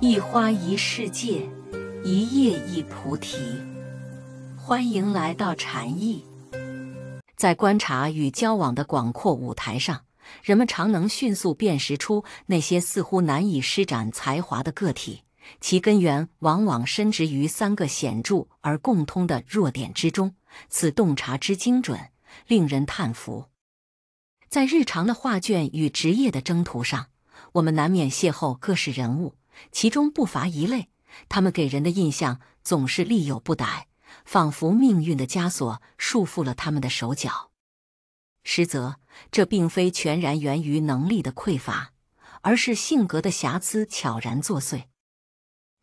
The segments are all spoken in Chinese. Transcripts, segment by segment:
一花一世界，一叶一菩提。欢迎来到禅意。在观察与交往的广阔舞台上，人们常能迅速辨识出那些似乎难以施展才华的个体，其根源往往深植于三个显著而共通的弱点之中。此洞察之精准，令人叹服。在日常的画卷与职业的征途上，我们难免邂逅各式人物。其中不乏一类，他们给人的印象总是力有不逮，仿佛命运的枷锁束缚了他们的手脚。实则，这并非全然源于能力的匮乏，而是性格的瑕疵悄然作祟。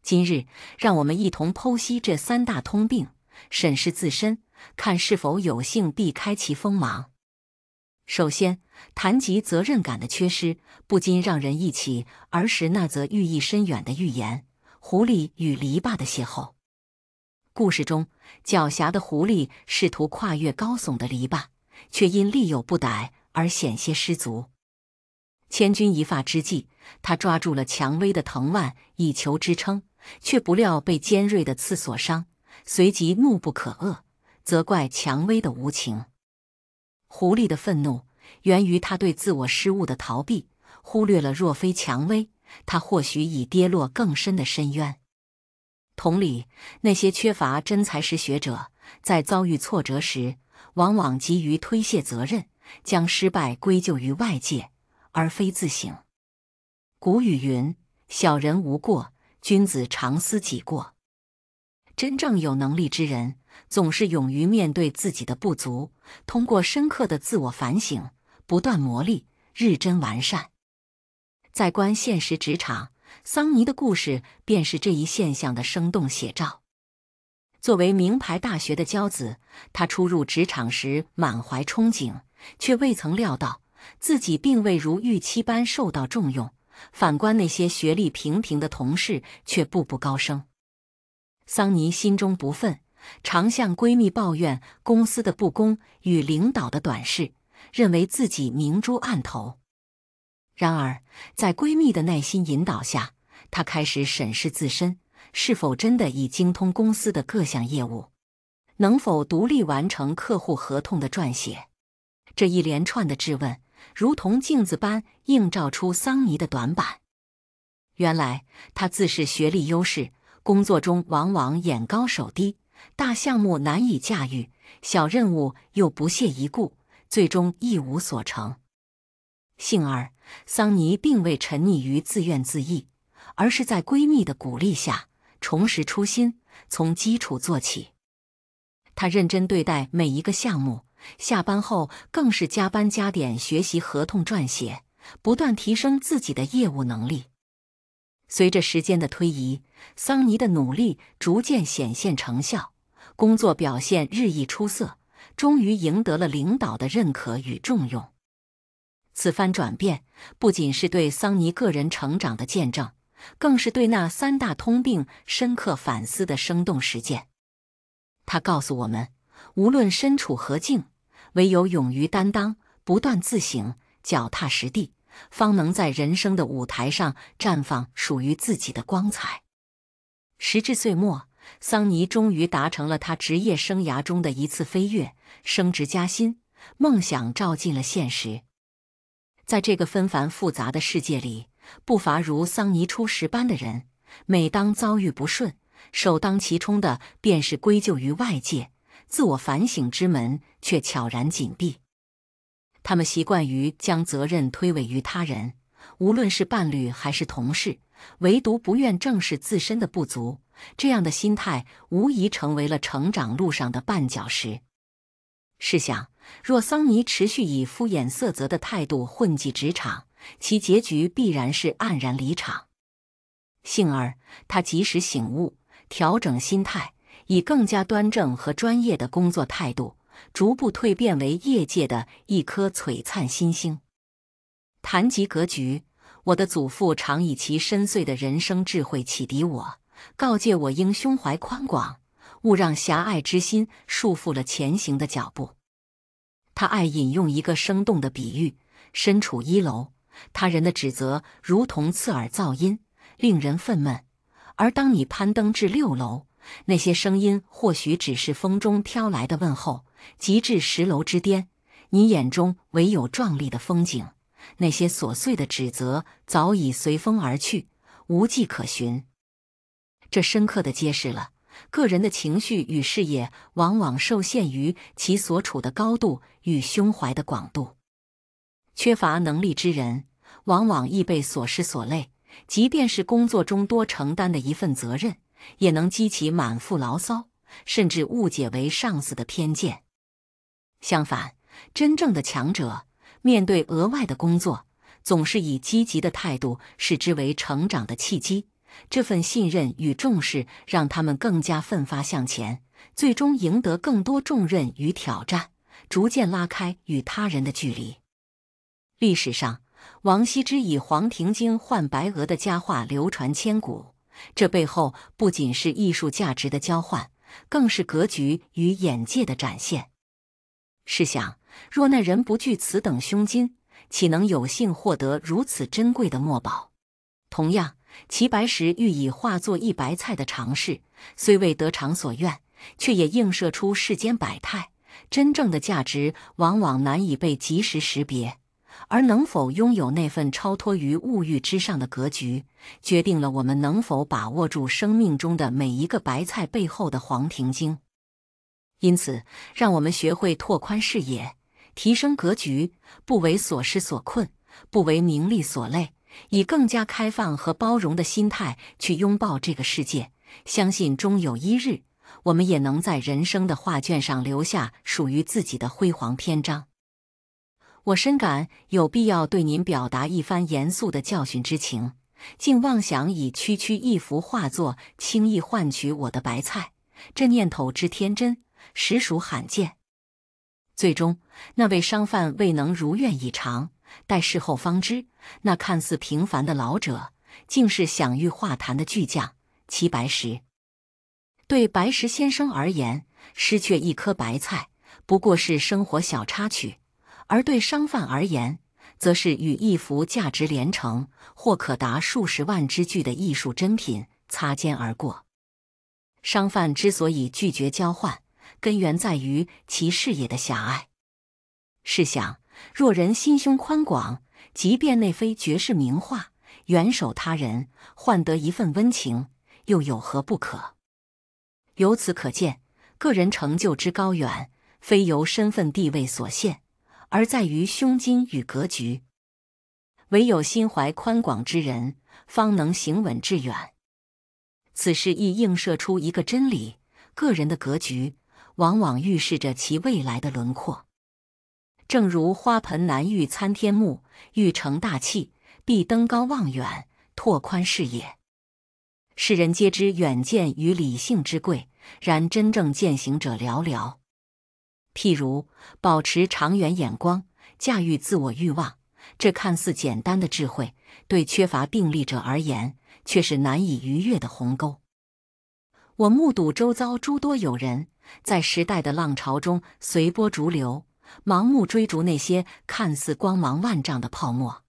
今日，让我们一同剖析这三大通病，审视自身，看是否有幸避开其锋芒。首先谈及责任感的缺失，不禁让人忆起儿时那则寓意深远的寓言《狐狸与篱笆》的邂逅。故事中，狡黠的狐狸试图跨越高耸的篱笆，却因力有不逮而险些失足。千钧一发之际，他抓住了蔷薇的藤蔓以求支撑，却不料被尖锐的刺所伤，随即怒不可遏，责怪蔷薇的无情。狐狸的愤怒源于他对自我失误的逃避，忽略了若非蔷薇，他或许已跌落更深的深渊。同理，那些缺乏真才实学者，在遭遇挫折时，往往急于推卸责任，将失败归咎于外界，而非自省。古语云：“小人无过，君子常思己过。”真正有能力之人。总是勇于面对自己的不足，通过深刻的自我反省，不断磨砺，日臻完善。再观现实职场，桑尼的故事便是这一现象的生动写照。作为名牌大学的骄子，他初入职场时满怀憧憬，却未曾料到自己并未如预期般受到重用。反观那些学历平平的同事，却步步高升。桑尼心中不忿。常向闺蜜抱怨公司的不公与领导的短视，认为自己明珠暗投。然而，在闺蜜的耐心引导下，她开始审视自身是否真的已精通公司的各项业务，能否独立完成客户合同的撰写。这一连串的质问，如同镜子般映照出桑尼的短板。原来，他自恃学历优势，工作中往往眼高手低。大项目难以驾驭，小任务又不屑一顾，最终一无所成。幸而，桑尼并未沉溺于自怨自艾，而是在闺蜜的鼓励下重拾初心，从基础做起。他认真对待每一个项目，下班后更是加班加点学习合同撰写，不断提升自己的业务能力。随着时间的推移，桑尼的努力逐渐显现成效。工作表现日益出色，终于赢得了领导的认可与重用。此番转变不仅是对桑尼个人成长的见证，更是对那三大通病深刻反思的生动实践。他告诉我们，无论身处何境，唯有勇于担当、不断自省、脚踏实地，方能在人生的舞台上绽放属于自己的光彩。时至岁末。桑尼终于达成了他职业生涯中的一次飞跃，升职加薪，梦想照进了现实。在这个纷繁复杂的世界里，不乏如桑尼初识般的人。每当遭遇不顺，首当其冲的便是归咎于外界，自我反省之门却悄然紧闭。他们习惯于将责任推诿于他人，无论是伴侣还是同事。唯独不愿正视自身的不足，这样的心态无疑成为了成长路上的绊脚石。试想，若桑尼持续以敷衍塞责的态度混迹职场，其结局必然是黯然离场。幸而他及时醒悟，调整心态，以更加端正和专业的工作态度，逐步蜕变为业界的一颗璀璨新星。谈及格局。我的祖父常以其深邃的人生智慧启迪我，告诫我应胸怀宽广，勿让狭隘之心束缚了前行的脚步。他爱引用一个生动的比喻：身处一楼，他人的指责如同刺耳噪音，令人愤懑；而当你攀登至六楼，那些声音或许只是风中飘来的问候；及至十楼之巅，你眼中唯有壮丽的风景。那些琐碎的指责早已随风而去，无迹可寻。这深刻的揭示了，个人的情绪与视野往往受限于其所处的高度与胸怀的广度。缺乏能力之人，往往易被琐事所累，即便是工作中多承担的一份责任，也能激起满腹牢骚，甚至误解为上司的偏见。相反，真正的强者。面对额外的工作，总是以积极的态度视之为成长的契机。这份信任与重视，让他们更加奋发向前，最终赢得更多重任与挑战，逐渐拉开与他人的距离。历史上，王羲之以《黄庭经》换白鹅的佳话流传千古。这背后不仅是艺术价值的交换，更是格局与眼界的展现。试想。若那人不具此等胸襟，岂能有幸获得如此珍贵的墨宝？同样，齐白石欲以化作一白菜的尝试，虽未得偿所愿，却也映射出世间百态。真正的价值往往难以被及时识别，而能否拥有那份超脱于物欲之上的格局，决定了我们能否把握住生命中的每一个白菜背后的《黄庭经》。因此，让我们学会拓宽视野。提升格局，不为琐事所困，不为名利所累，以更加开放和包容的心态去拥抱这个世界。相信终有一日，我们也能在人生的画卷上留下属于自己的辉煌篇章。我深感有必要对您表达一番严肃的教训之情：竟妄想以区区一幅画作轻易换取我的白菜，这念头之天真，实属罕见。最终，那位商贩未能如愿以偿。待事后方知，那看似平凡的老者竟是享誉画坛的巨匠齐白石。对白石先生而言，失去一颗白菜不过是生活小插曲；而对商贩而言，则是与一幅价值连城、或可达数十万之巨的艺术珍品擦肩而过。商贩之所以拒绝交换。根源在于其视野的狭隘。试想，若人心胸宽广，即便内非绝世名画，援手他人，换得一份温情，又有何不可？由此可见，个人成就之高远，非由身份地位所限，而在于胸襟与格局。唯有心怀宽广之人，方能行稳致远。此事亦映射出一个真理：个人的格局。往往预示着其未来的轮廓，正如花盆难育参天木，欲成大器，必登高望远，拓宽视野。世人皆知远见与理性之贵，然真正践行者寥寥。譬如保持长远眼光，驾驭自我欲望，这看似简单的智慧，对缺乏定力者而言，却是难以逾越的鸿沟。我目睹周遭诸多友人，在时代的浪潮中随波逐流，盲目追逐那些看似光芒万丈的泡沫。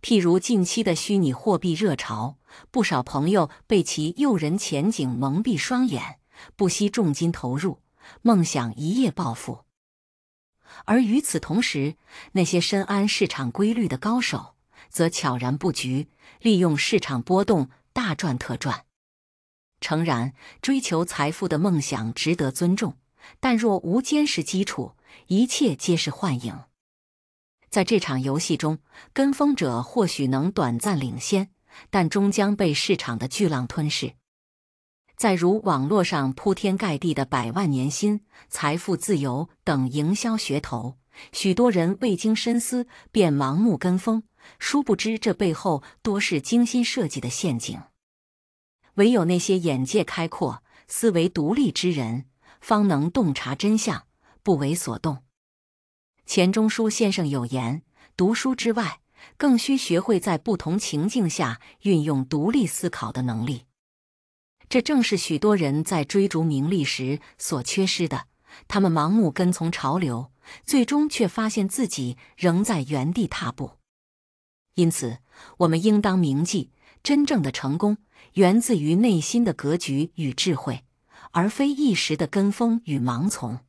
譬如近期的虚拟货币热潮，不少朋友被其诱人前景蒙蔽双眼，不惜重金投入，梦想一夜暴富。而与此同时，那些深谙市场规律的高手，则悄然布局，利用市场波动大赚特赚。诚然，追求财富的梦想值得尊重，但若无坚实基础，一切皆是幻影。在这场游戏中，跟风者或许能短暂领先，但终将被市场的巨浪吞噬。再如网络上铺天盖地的“百万年薪”“财富自由”等营销噱头，许多人未经深思便盲目跟风，殊不知这背后多是精心设计的陷阱。唯有那些眼界开阔、思维独立之人，方能洞察真相，不为所动。钱钟书先生有言：“读书之外，更需学会在不同情境下运用独立思考的能力。”这正是许多人在追逐名利时所缺失的。他们盲目跟从潮流，最终却发现自己仍在原地踏步。因此，我们应当铭记：真正的成功。源自于内心的格局与智慧，而非一时的跟风与盲从。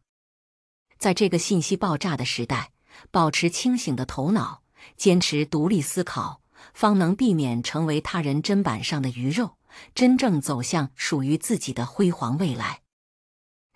在这个信息爆炸的时代，保持清醒的头脑，坚持独立思考，方能避免成为他人砧板上的鱼肉，真正走向属于自己的辉煌未来。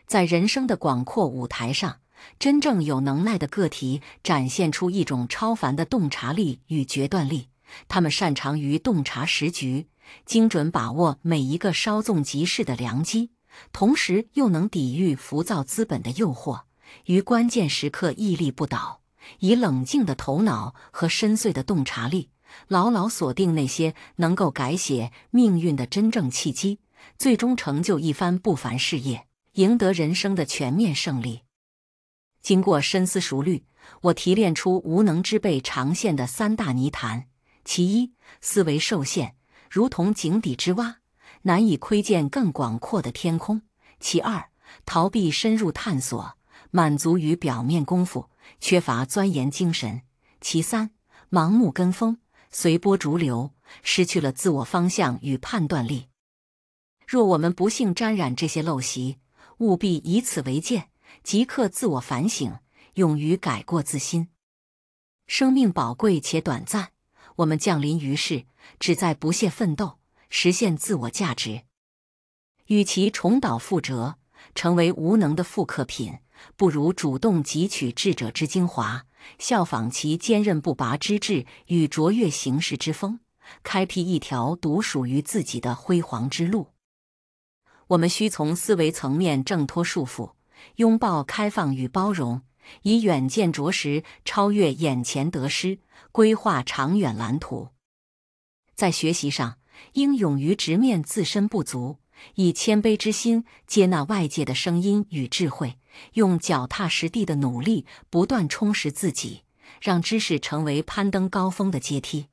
在人生的广阔舞台上，真正有能耐的个体展现出一种超凡的洞察力与决断力，他们擅长于洞察时局。精准把握每一个稍纵即逝的良机，同时又能抵御浮躁资本的诱惑，于关键时刻屹立不倒，以冷静的头脑和深邃的洞察力，牢牢锁定那些能够改写命运的真正契机，最终成就一番不凡事业，赢得人生的全面胜利。经过深思熟虑，我提炼出无能之辈常见的三大泥潭：其一，思维受限。如同井底之蛙，难以窥见更广阔的天空。其二，逃避深入探索，满足于表面功夫，缺乏钻研精神。其三，盲目跟风，随波逐流，失去了自我方向与判断力。若我们不幸沾染这些陋习，务必以此为鉴，即刻自我反省，勇于改过自新。生命宝贵且短暂，我们降临于世。旨在不懈奋斗，实现自我价值。与其重蹈覆辙，成为无能的复刻品，不如主动汲取智者之精华，效仿其坚韧不拔之志与卓越行事之风，开辟一条独属于自己的辉煌之路。我们需从思维层面挣脱束缚，拥抱开放与包容，以远见卓识超越眼前得失，规划长远蓝图。在学习上，应勇于直面自身不足，以谦卑之心接纳外界的声音与智慧，用脚踏实地的努力不断充实自己，让知识成为攀登高峰的阶梯。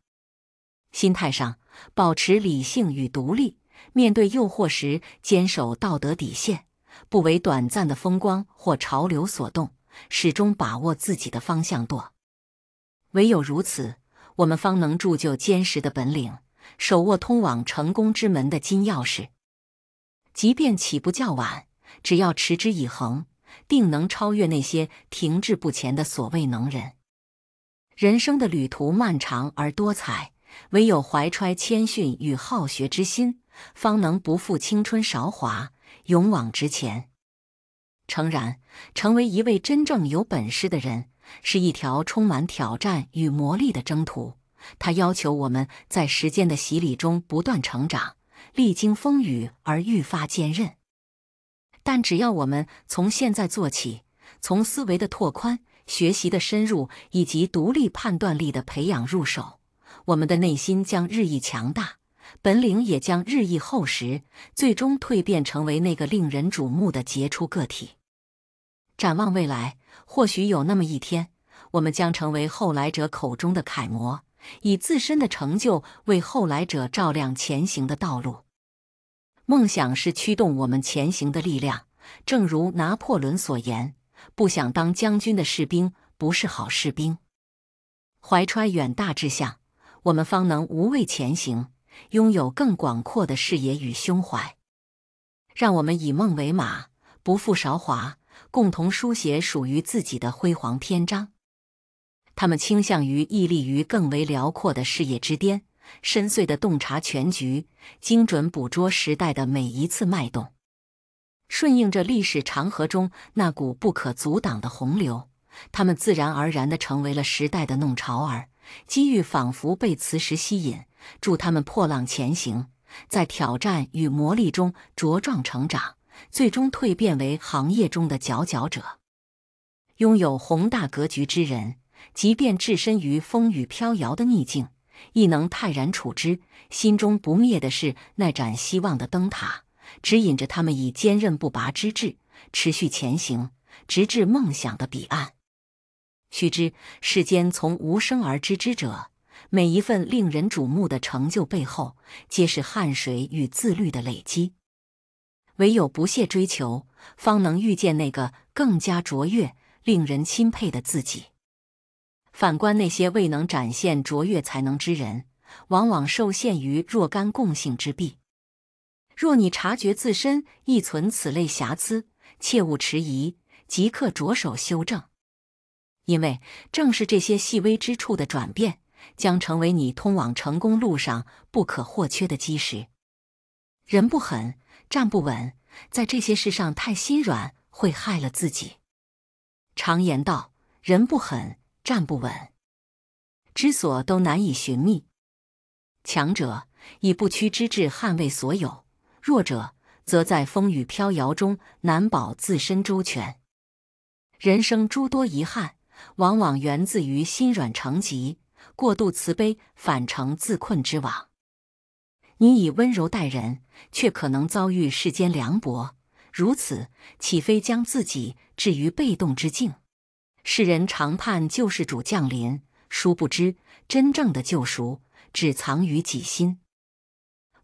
心态上，保持理性与独立，面对诱惑时坚守道德底线，不为短暂的风光或潮流所动，始终把握自己的方向舵。唯有如此。我们方能铸就坚实的本领，手握通往成功之门的金钥匙。即便起步较晚，只要持之以恒，定能超越那些停滞不前的所谓能人。人生的旅途漫长而多彩，唯有怀揣谦逊与好学之心，方能不负青春韶华，勇往直前。诚然，成为一位真正有本事的人。是一条充满挑战与磨砺的征途，它要求我们在时间的洗礼中不断成长，历经风雨而愈发坚韧。但只要我们从现在做起，从思维的拓宽、学习的深入以及独立判断力的培养入手，我们的内心将日益强大，本领也将日益厚实，最终蜕变成为那个令人瞩目的杰出个体。展望未来，或许有那么一天，我们将成为后来者口中的楷模，以自身的成就为后来者照亮前行的道路。梦想是驱动我们前行的力量，正如拿破仑所言：“不想当将军的士兵不是好士兵。”怀揣远大志向，我们方能无畏前行，拥有更广阔的视野与胸怀。让我们以梦为马，不负韶华。共同书写属于自己的辉煌篇章。他们倾向于屹立于更为辽阔的事业之巅，深邃的洞察全局，精准捕捉时代的每一次脉动，顺应着历史长河中那股不可阻挡的洪流。他们自然而然地成为了时代的弄潮儿，机遇仿佛被磁石吸引，助他们破浪前行，在挑战与磨砺中茁壮成长。最终蜕变为行业中的佼佼者。拥有宏大格局之人，即便置身于风雨飘摇的逆境，亦能泰然处之。心中不灭的是那盏希望的灯塔，指引着他们以坚韧不拔之志持续前行，直至梦想的彼岸。须知，世间从无生而知之者。每一份令人瞩目的成就背后，皆是汗水与自律的累积。唯有不懈追求，方能遇见那个更加卓越、令人钦佩的自己。反观那些未能展现卓越才能之人，往往受限于若干共性之弊。若你察觉自身亦存此类瑕疵，切勿迟疑，即刻着手修正。因为正是这些细微之处的转变，将成为你通往成功路上不可或缺的基石。人不狠。站不稳，在这些事上太心软，会害了自己。常言道：“人不狠，站不稳。”之所都难以寻觅。强者以不屈之志捍卫所有，弱者则在风雨飘摇中难保自身周全。人生诸多遗憾，往往源自于心软成疾，过度慈悲反成自困之网。你以温柔待人，却可能遭遇世间凉薄。如此，岂非将自己置于被动之境？世人常盼救世主降临，殊不知真正的救赎只藏于己心。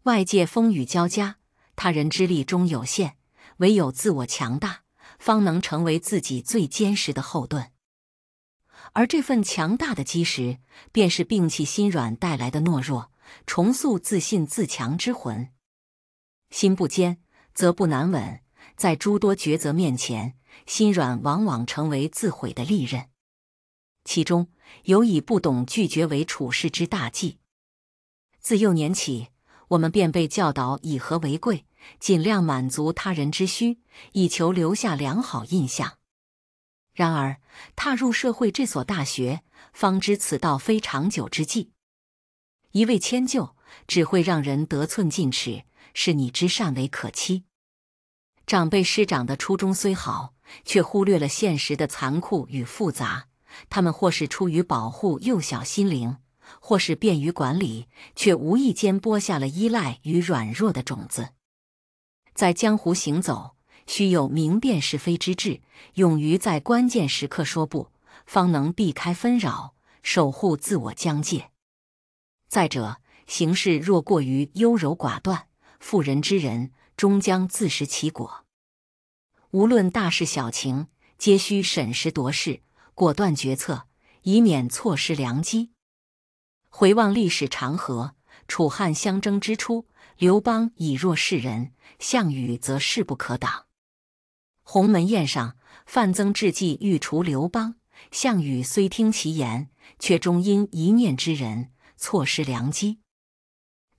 外界风雨交加，他人之力终有限，唯有自我强大，方能成为自己最坚实的后盾。而这份强大的基石，便是摒弃心软带来的懦弱。重塑自信自强之魂，心不坚则不难稳。在诸多抉择面前，心软往往成为自毁的利刃。其中尤以不懂拒绝为处世之大忌。自幼年起，我们便被教导以和为贵，尽量满足他人之需，以求留下良好印象。然而，踏入社会这所大学，方知此道非长久之计。一味迁就，只会让人得寸进尺，是你之善为可欺。长辈师长的初衷虽好，却忽略了现实的残酷与复杂。他们或是出于保护幼小心灵，或是便于管理，却无意间播下了依赖与软弱的种子。在江湖行走，需有明辨是非之志，勇于在关键时刻说不，方能避开纷扰，守护自我疆界。再者，行事若过于优柔寡断，妇人之仁，终将自食其果。无论大事小情，皆需审时度势，果断决策，以免错失良机。回望历史长河，楚汉相争之初，刘邦以弱示人，项羽则势不可挡。鸿门宴上，范增智计欲除刘邦，项羽虽听其言，却终因一念之仁。错失良机，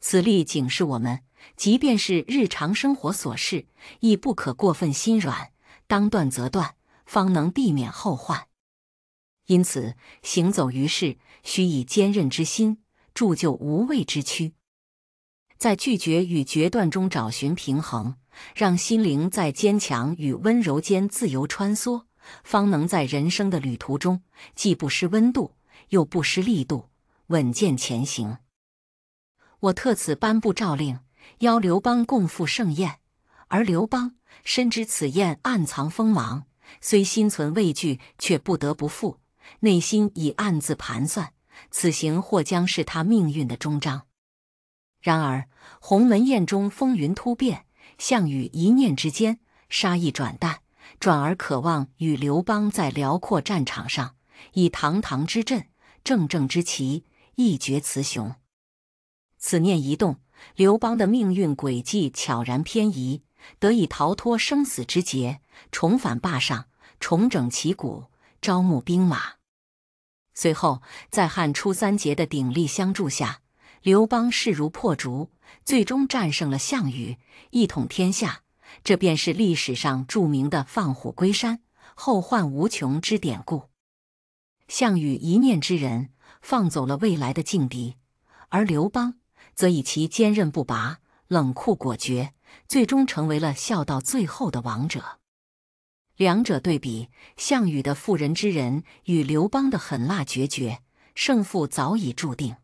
此例警示我们，即便是日常生活琐事，亦不可过分心软，当断则断，方能避免后患。因此，行走于世，需以坚韧之心铸就无畏之躯，在拒绝与决断中找寻平衡，让心灵在坚强与温柔间自由穿梭，方能在人生的旅途中既不失温度，又不失力度。稳健前行。我特此颁布诏令，邀刘邦共赴盛宴。而刘邦深知此宴暗藏锋芒，虽心存畏惧，却不得不赴。内心已暗自盘算，此行或将是他命运的终章。然而，鸿门宴中风云突变，项羽一念之间，杀意转淡，转而渴望与刘邦在辽阔战场上，以堂堂之阵，正正之旗。一决雌雄。此念一动，刘邦的命运轨迹悄然偏移，得以逃脱生死之劫，重返霸上，重整旗鼓，招募兵马。随后，在汉初三杰的鼎力相助下，刘邦势如破竹，最终战胜了项羽，一统天下。这便是历史上著名的“放虎归山，后患无穷”之典故。项羽一念之人。放走了未来的劲敌，而刘邦则以其坚韧不拔、冷酷果决，最终成为了笑到最后的王者。两者对比，项羽的妇人之仁与刘邦的狠辣决绝，胜负早已注定。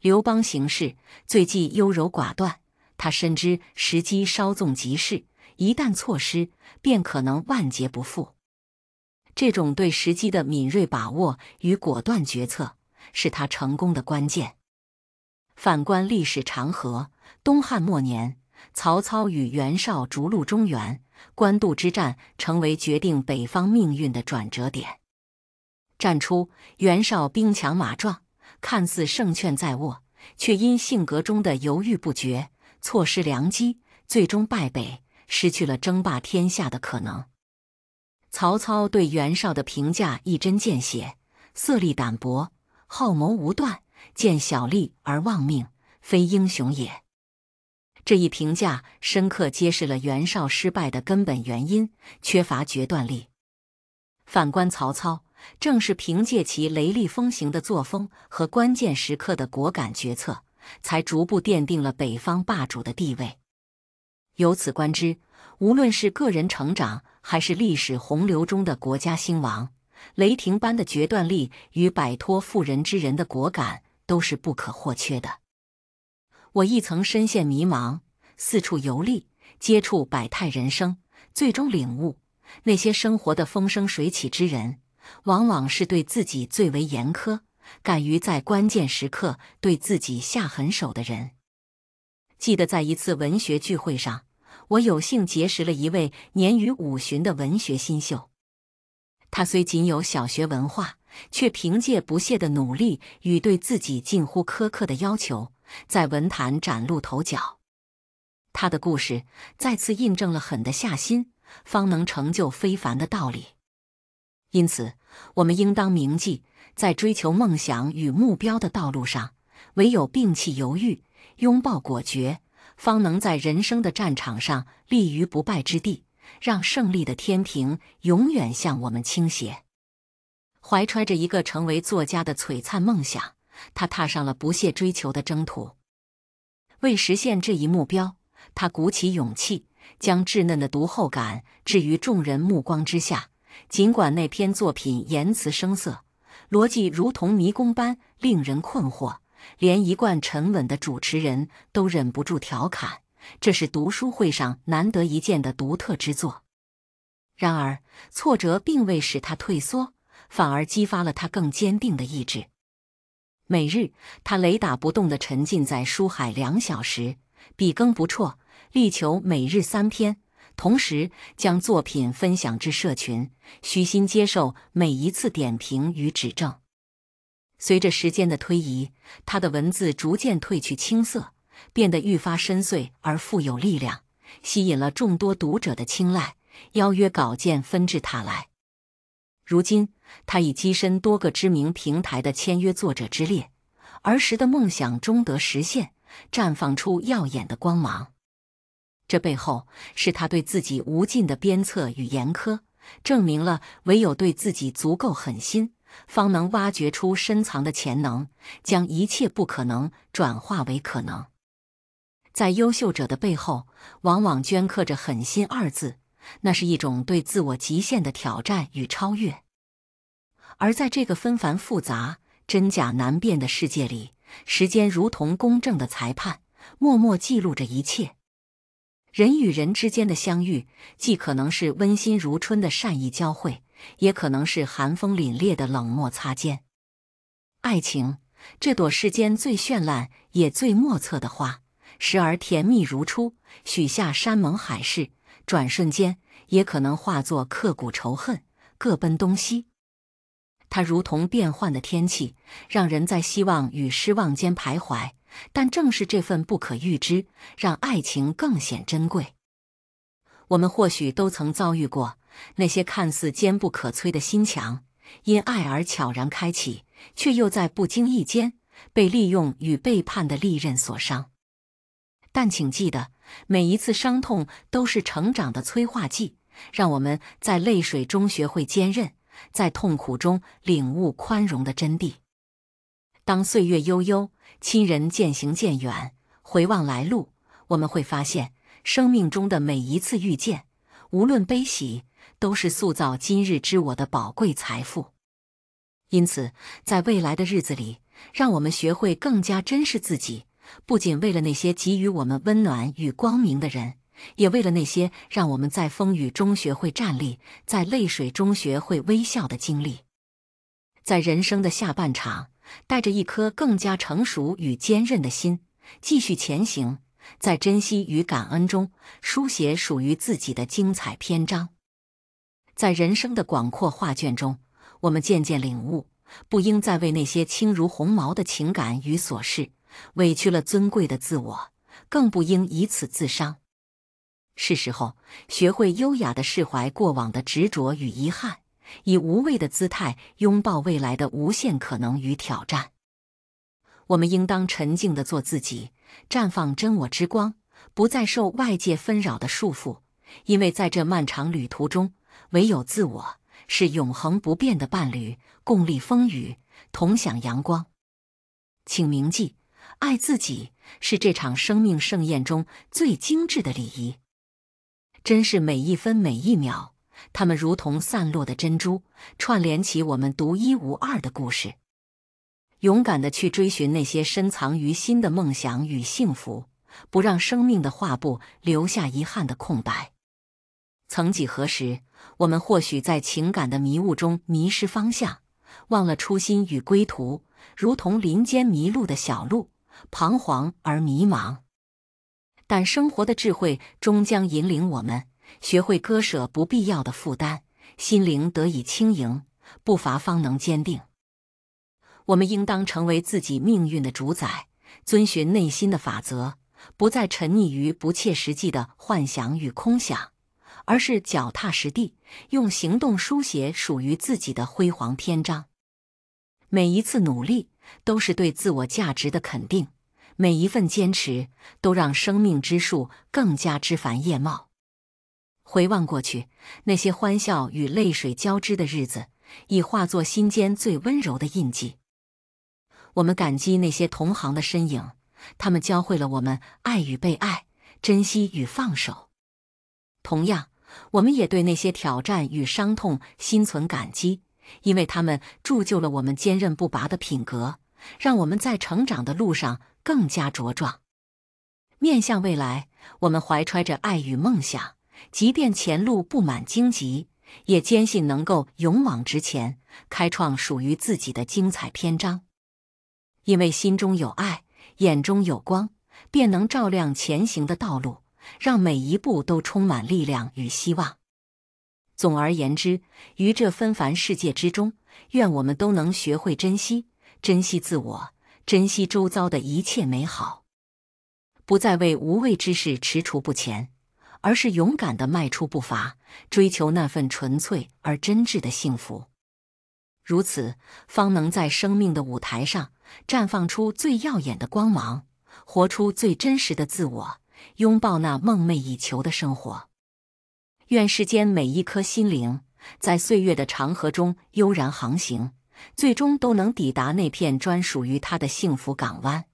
刘邦行事最忌优柔寡断，他深知时机稍纵即逝，一旦错失，便可能万劫不复。这种对时机的敏锐把握与果断决策，是他成功的关键。反观历史长河，东汉末年，曹操与袁绍逐鹿中原，官渡之战成为决定北方命运的转折点。战初，袁绍兵强马壮，看似胜券在握，却因性格中的犹豫不决，错失良机，最终败北，失去了争霸天下的可能。曹操对袁绍的评价一针见血：“色厉胆薄，好谋无断，见小利而忘命，非英雄也。”这一评价深刻揭示了袁绍失败的根本原因——缺乏决断力。反观曹操，正是凭借其雷厉风行的作风和关键时刻的果敢决策，才逐步奠定了北方霸主的地位。由此观之，无论是个人成长，还是历史洪流中的国家兴亡，雷霆般的决断力与摆脱妇人之仁的果敢都是不可或缺的。我亦曾深陷迷茫，四处游历，接触百态人生，最终领悟：那些生活的风生水起之人，往往是对自己最为严苛、敢于在关键时刻对自己下狠手的人。记得在一次文学聚会上。我有幸结识了一位年逾五旬的文学新秀，他虽仅有小学文化，却凭借不懈的努力与对自己近乎苛刻的要求，在文坛崭露头角。他的故事再次印证了“狠的下心，方能成就非凡”的道理。因此，我们应当铭记，在追求梦想与目标的道路上，唯有摒弃犹豫，拥抱果决。方能在人生的战场上立于不败之地，让胜利的天平永远向我们倾斜。怀揣着一个成为作家的璀璨梦想，他踏上了不懈追求的征途。为实现这一目标，他鼓起勇气，将稚嫩的读后感置于众人目光之下。尽管那篇作品言辞生涩，逻辑如同迷宫般令人困惑。连一贯沉稳的主持人都忍不住调侃：“这是读书会上难得一见的独特之作。”然而，挫折并未使他退缩，反而激发了他更坚定的意志。每日，他雷打不动地沉浸在书海两小时，笔耕不辍，力求每日三篇，同时将作品分享至社群，虚心接受每一次点评与指正。随着时间的推移，他的文字逐渐褪去青涩，变得愈发深邃而富有力量，吸引了众多读者的青睐，邀约稿件纷至沓来。如今，他已跻身多个知名平台的签约作者之列，儿时的梦想终得实现，绽放出耀眼的光芒。这背后是他对自己无尽的鞭策与严苛，证明了唯有对自己足够狠心。方能挖掘出深藏的潜能，将一切不可能转化为可能。在优秀者的背后，往往镌刻着“狠心”二字，那是一种对自我极限的挑战与超越。而在这个纷繁复杂、真假难辨的世界里，时间如同公正的裁判，默默记录着一切。人与人之间的相遇，既可能是温馨如春的善意交汇。也可能是寒风凛冽的冷漠擦肩。爱情，这朵世间最绚烂也最莫测的花，时而甜蜜如初，许下山盟海誓；转瞬间，也可能化作刻骨仇恨，各奔东西。它如同变幻的天气，让人在希望与失望间徘徊。但正是这份不可预知，让爱情更显珍贵。我们或许都曾遭遇过。那些看似坚不可摧的心墙，因爱而悄然开启，却又在不经意间被利用与背叛的利刃所伤。但请记得，每一次伤痛都是成长的催化剂，让我们在泪水中学会坚韧，在痛苦中领悟宽容的真谛。当岁月悠悠，亲人渐行渐远，回望来路，我们会发现，生命中的每一次遇见，无论悲喜。都是塑造今日之我的宝贵财富。因此，在未来的日子里，让我们学会更加珍视自己，不仅为了那些给予我们温暖与光明的人，也为了那些让我们在风雨中学会站立、在泪水中学会微笑的经历。在人生的下半场，带着一颗更加成熟与坚韧的心，继续前行，在珍惜与感恩中，书写属于自己的精彩篇章。在人生的广阔画卷中，我们渐渐领悟，不应再为那些轻如鸿毛的情感与琐事委屈了尊贵的自我，更不应以此自伤。是时候学会优雅地释怀过往的执着与遗憾，以无畏的姿态拥抱未来的无限可能与挑战。我们应当沉静地做自己，绽放真我之光，不再受外界纷扰的束缚，因为在这漫长旅途中。唯有自我是永恒不变的伴侣，共历风雨，同享阳光。请铭记，爱自己是这场生命盛宴中最精致的礼仪。珍视每一分每一秒，它们如同散落的珍珠，串联起我们独一无二的故事。勇敢的去追寻那些深藏于心的梦想与幸福，不让生命的画布留下遗憾的空白。曾几何时。我们或许在情感的迷雾中迷失方向，忘了初心与归途，如同林间迷路的小鹿，彷徨而迷茫。但生活的智慧终将引领我们学会割舍不必要的负担，心灵得以轻盈，步伐方能坚定。我们应当成为自己命运的主宰，遵循内心的法则，不再沉溺于不切实际的幻想与空想。而是脚踏实地，用行动书写属于自己的辉煌篇章。每一次努力都是对自我价值的肯定，每一份坚持都让生命之树更加枝繁叶茂。回望过去，那些欢笑与泪水交织的日子，已化作心间最温柔的印记。我们感激那些同行的身影，他们教会了我们爱与被爱，珍惜与放手。同样。我们也对那些挑战与伤痛心存感激，因为他们铸就了我们坚韧不拔的品格，让我们在成长的路上更加茁壮。面向未来，我们怀揣着爱与梦想，即便前路布满荆棘，也坚信能够勇往直前，开创属于自己的精彩篇章。因为心中有爱，眼中有光，便能照亮前行的道路。让每一步都充满力量与希望。总而言之，于这纷繁世界之中，愿我们都能学会珍惜，珍惜自我，珍惜周遭的一切美好，不再为无谓之事踟蹰不前，而是勇敢的迈出步伐，追求那份纯粹而真挚的幸福。如此，方能在生命的舞台上绽放出最耀眼的光芒，活出最真实的自我。拥抱那梦寐以求的生活，愿世间每一颗心灵在岁月的长河中悠然航行，最终都能抵达那片专属于他的幸福港湾。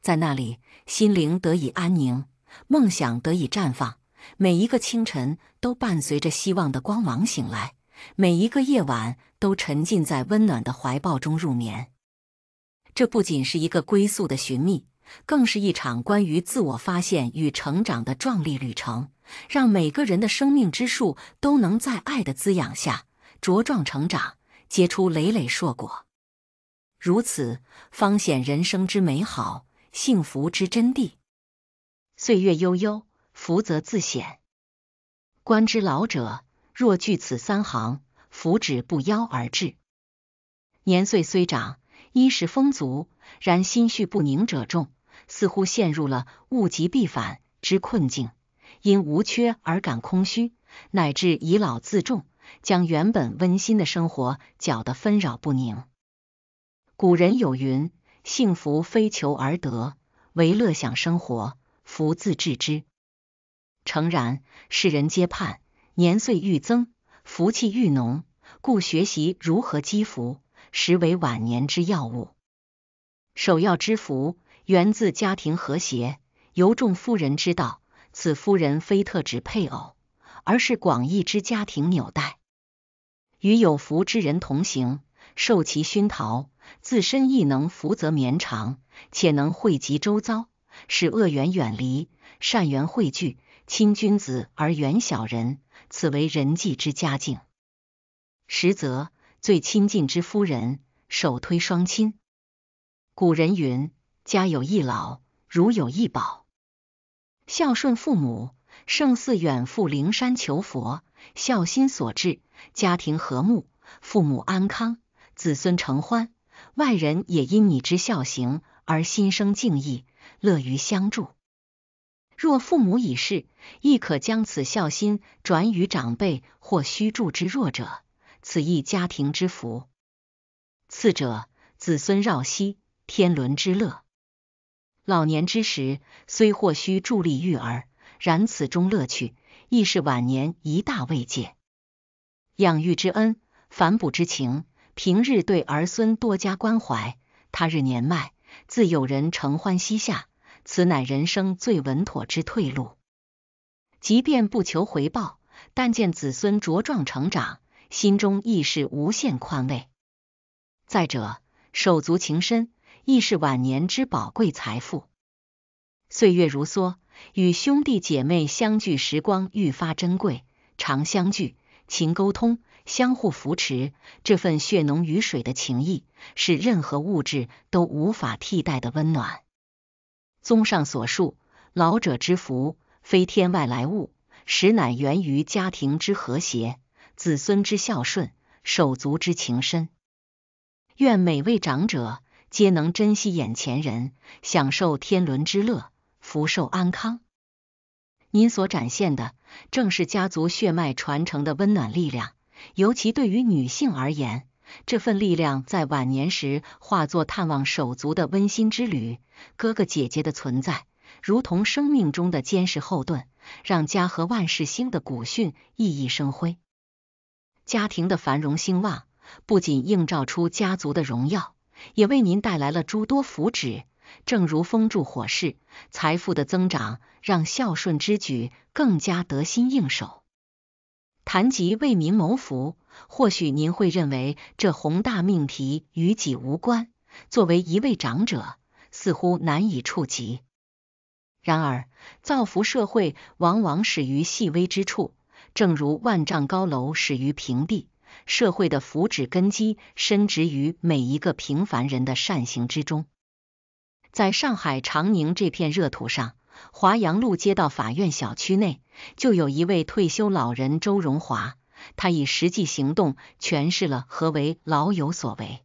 在那里，心灵得以安宁，梦想得以绽放。每一个清晨都伴随着希望的光芒醒来，每一个夜晚都沉浸在温暖的怀抱中入眠。这不仅是一个归宿的寻觅。更是一场关于自我发现与成长的壮丽旅程，让每个人的生命之树都能在爱的滋养下茁壮成长，结出累累硕果。如此，方显人生之美好，幸福之真谛。岁月悠悠，福泽自显。观之老者，若具此三行，福祉不邀而至。年岁虽长，衣食丰足，然心绪不宁者众。似乎陷入了物极必反之困境，因无缺而感空虚，乃至以老自重，将原本温馨的生活搅得纷扰不宁。古人有云：“幸福非求而得，唯乐享生活，福自至之。”诚然，世人皆盼年岁愈增，福气愈浓，故学习如何积福，实为晚年之要务。首要之福。源自家庭和谐，由众夫人之道。此夫人非特指配偶，而是广义之家庭纽带。与有福之人同行，受其熏陶，自身亦能福泽绵长，且能惠及周遭，使恶缘远离，善缘汇聚，亲君子而远小人。此为人际之佳境。实则最亲近之夫人，首推双亲。古人云。家有一老，如有一宝。孝顺父母，胜似远赴灵山求佛。孝心所至，家庭和睦，父母安康，子孙承欢，外人也因你之孝行而心生敬意，乐于相助。若父母已逝，亦可将此孝心转与长辈或需助之弱者，此亦家庭之福。次者，子孙绕膝，天伦之乐。老年之时，虽或需助力育儿，然此中乐趣亦是晚年一大慰藉。养育之恩，反哺之情，平日对儿孙多加关怀，他日年迈，自有人承欢膝下，此乃人生最稳妥之退路。即便不求回报，但见子孙茁壮成长，心中亦是无限宽慰。再者，手足情深。亦是晚年之宝贵财富。岁月如梭，与兄弟姐妹相聚时光愈发珍贵。常相聚，勤沟通，相互扶持，这份血浓于水的情谊是任何物质都无法替代的温暖。综上所述，老者之福非天外来物，实乃源于家庭之和谐、子孙之孝顺、手足之情深。愿每位长者。皆能珍惜眼前人，享受天伦之乐，福寿安康。您所展现的正是家族血脉传承的温暖力量，尤其对于女性而言，这份力量在晚年时化作探望手足的温馨之旅。哥哥姐姐的存在，如同生命中的坚实后盾，让“家和万事兴”的古训熠熠生辉。家庭的繁荣兴旺，不仅映照出家族的荣耀。也为您带来了诸多福祉，正如风助火势，财富的增长让孝顺之举更加得心应手。谈及为民谋福，或许您会认为这宏大命题与己无关，作为一位长者，似乎难以触及。然而，造福社会往往始于细微之处，正如万丈高楼始于平地。社会的福祉根基深植于每一个平凡人的善行之中。在上海长宁这片热土上，华阳路街道法院小区内就有一位退休老人周荣华，他以实际行动诠释了何为老有所为。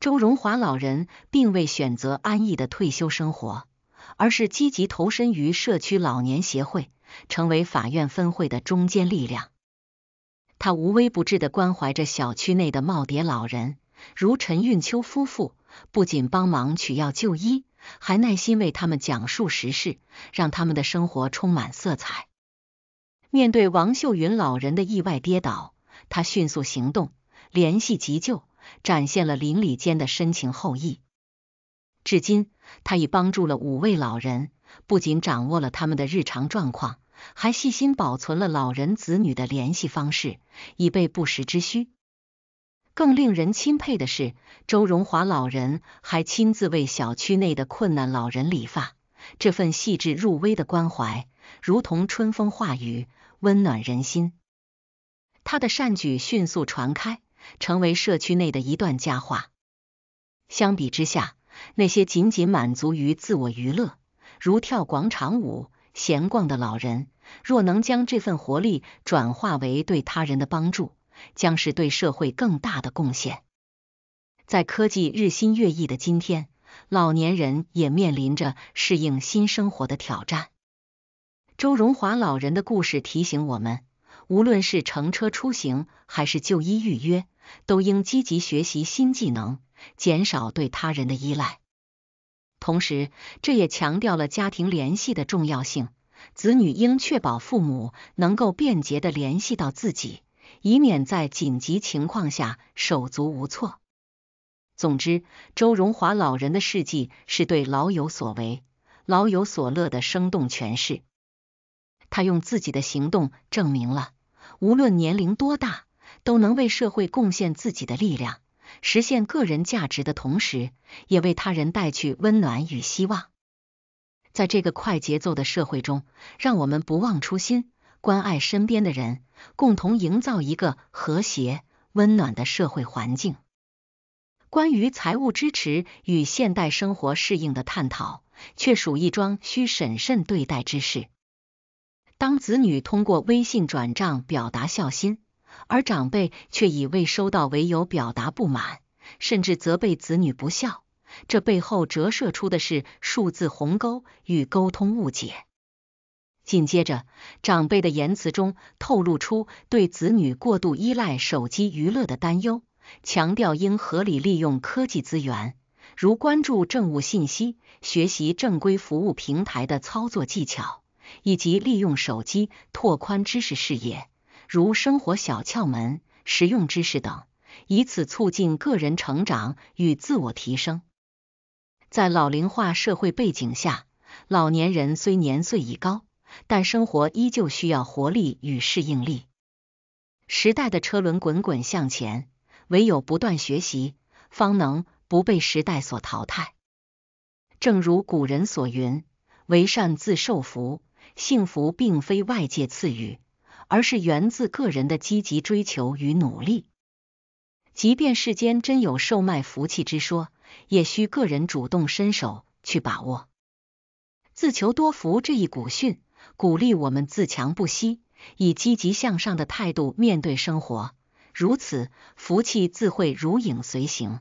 周荣华老人并未选择安逸的退休生活，而是积极投身于社区老年协会，成为法院分会的中坚力量。他无微不至地关怀着小区内的耄耋老人，如陈运秋夫妇，不仅帮忙取药就医，还耐心为他们讲述时事，让他们的生活充满色彩。面对王秀云老人的意外跌倒，他迅速行动，联系急救，展现了邻里间的深情厚谊。至今，他已帮助了五位老人，不仅掌握了他们的日常状况。还细心保存了老人子女的联系方式，以备不时之需。更令人钦佩的是，周荣华老人还亲自为小区内的困难老人理发。这份细致入微的关怀，如同春风化雨，温暖人心。他的善举迅速传开，成为社区内的一段佳话。相比之下，那些仅仅满足于自我娱乐，如跳广场舞、闲逛的老人，若能将这份活力转化为对他人的帮助，将是对社会更大的贡献。在科技日新月异的今天，老年人也面临着适应新生活的挑战。周荣华老人的故事提醒我们，无论是乘车出行还是就医预约，都应积极学习新技能，减少对他人的依赖。同时，这也强调了家庭联系的重要性。子女应确保父母能够便捷的联系到自己，以免在紧急情况下手足无措。总之，周荣华老人的事迹是对“老有所为，老有所乐”的生动诠释。他用自己的行动证明了，无论年龄多大，都能为社会贡献自己的力量，实现个人价值的同时，也为他人带去温暖与希望。在这个快节奏的社会中，让我们不忘初心，关爱身边的人，共同营造一个和谐、温暖的社会环境。关于财务支持与现代生活适应的探讨，却属一桩需审慎对待之事。当子女通过微信转账表达孝心，而长辈却以未收到为由表达不满，甚至责备子女不孝。这背后折射出的是数字鸿沟与沟通误解。紧接着，长辈的言辞中透露出对子女过度依赖手机娱乐的担忧，强调应合理利用科技资源，如关注政务信息、学习正规服务平台的操作技巧，以及利用手机拓宽知识视野，如生活小窍门、实用知识等，以此促进个人成长与自我提升。在老龄化社会背景下，老年人虽年岁已高，但生活依旧需要活力与适应力。时代的车轮滚滚向前，唯有不断学习，方能不被时代所淘汰。正如古人所云：“为善自受福，幸福并非外界赐予，而是源自个人的积极追求与努力。”即便世间真有售卖福气之说。也需个人主动伸手去把握，自求多福这一古训，鼓励我们自强不息，以积极向上的态度面对生活。如此，福气自会如影随形。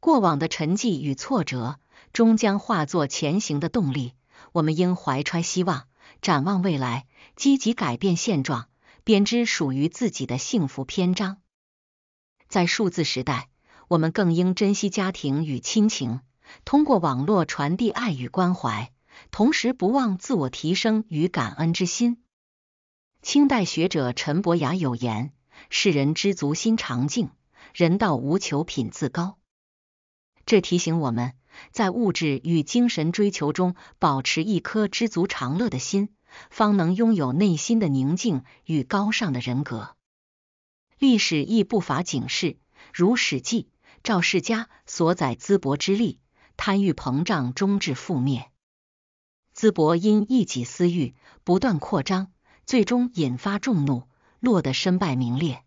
过往的沉寂与挫折，终将化作前行的动力。我们应怀揣希望，展望未来，积极改变现状，编织属于自己的幸福篇章。在数字时代。我们更应珍惜家庭与亲情，通过网络传递爱与关怀，同时不忘自我提升与感恩之心。清代学者陈伯雅有言：“世人知足心常静，人道无求品自高。”这提醒我们在物质与精神追求中，保持一颗知足常乐的心，方能拥有内心的宁静与高尚的人格。历史亦不乏警示，如《史记》。赵世家所载淄博之力，贪欲膨胀，终致覆灭。淄博因一己私欲不断扩张，最终引发众怒，落得身败名裂。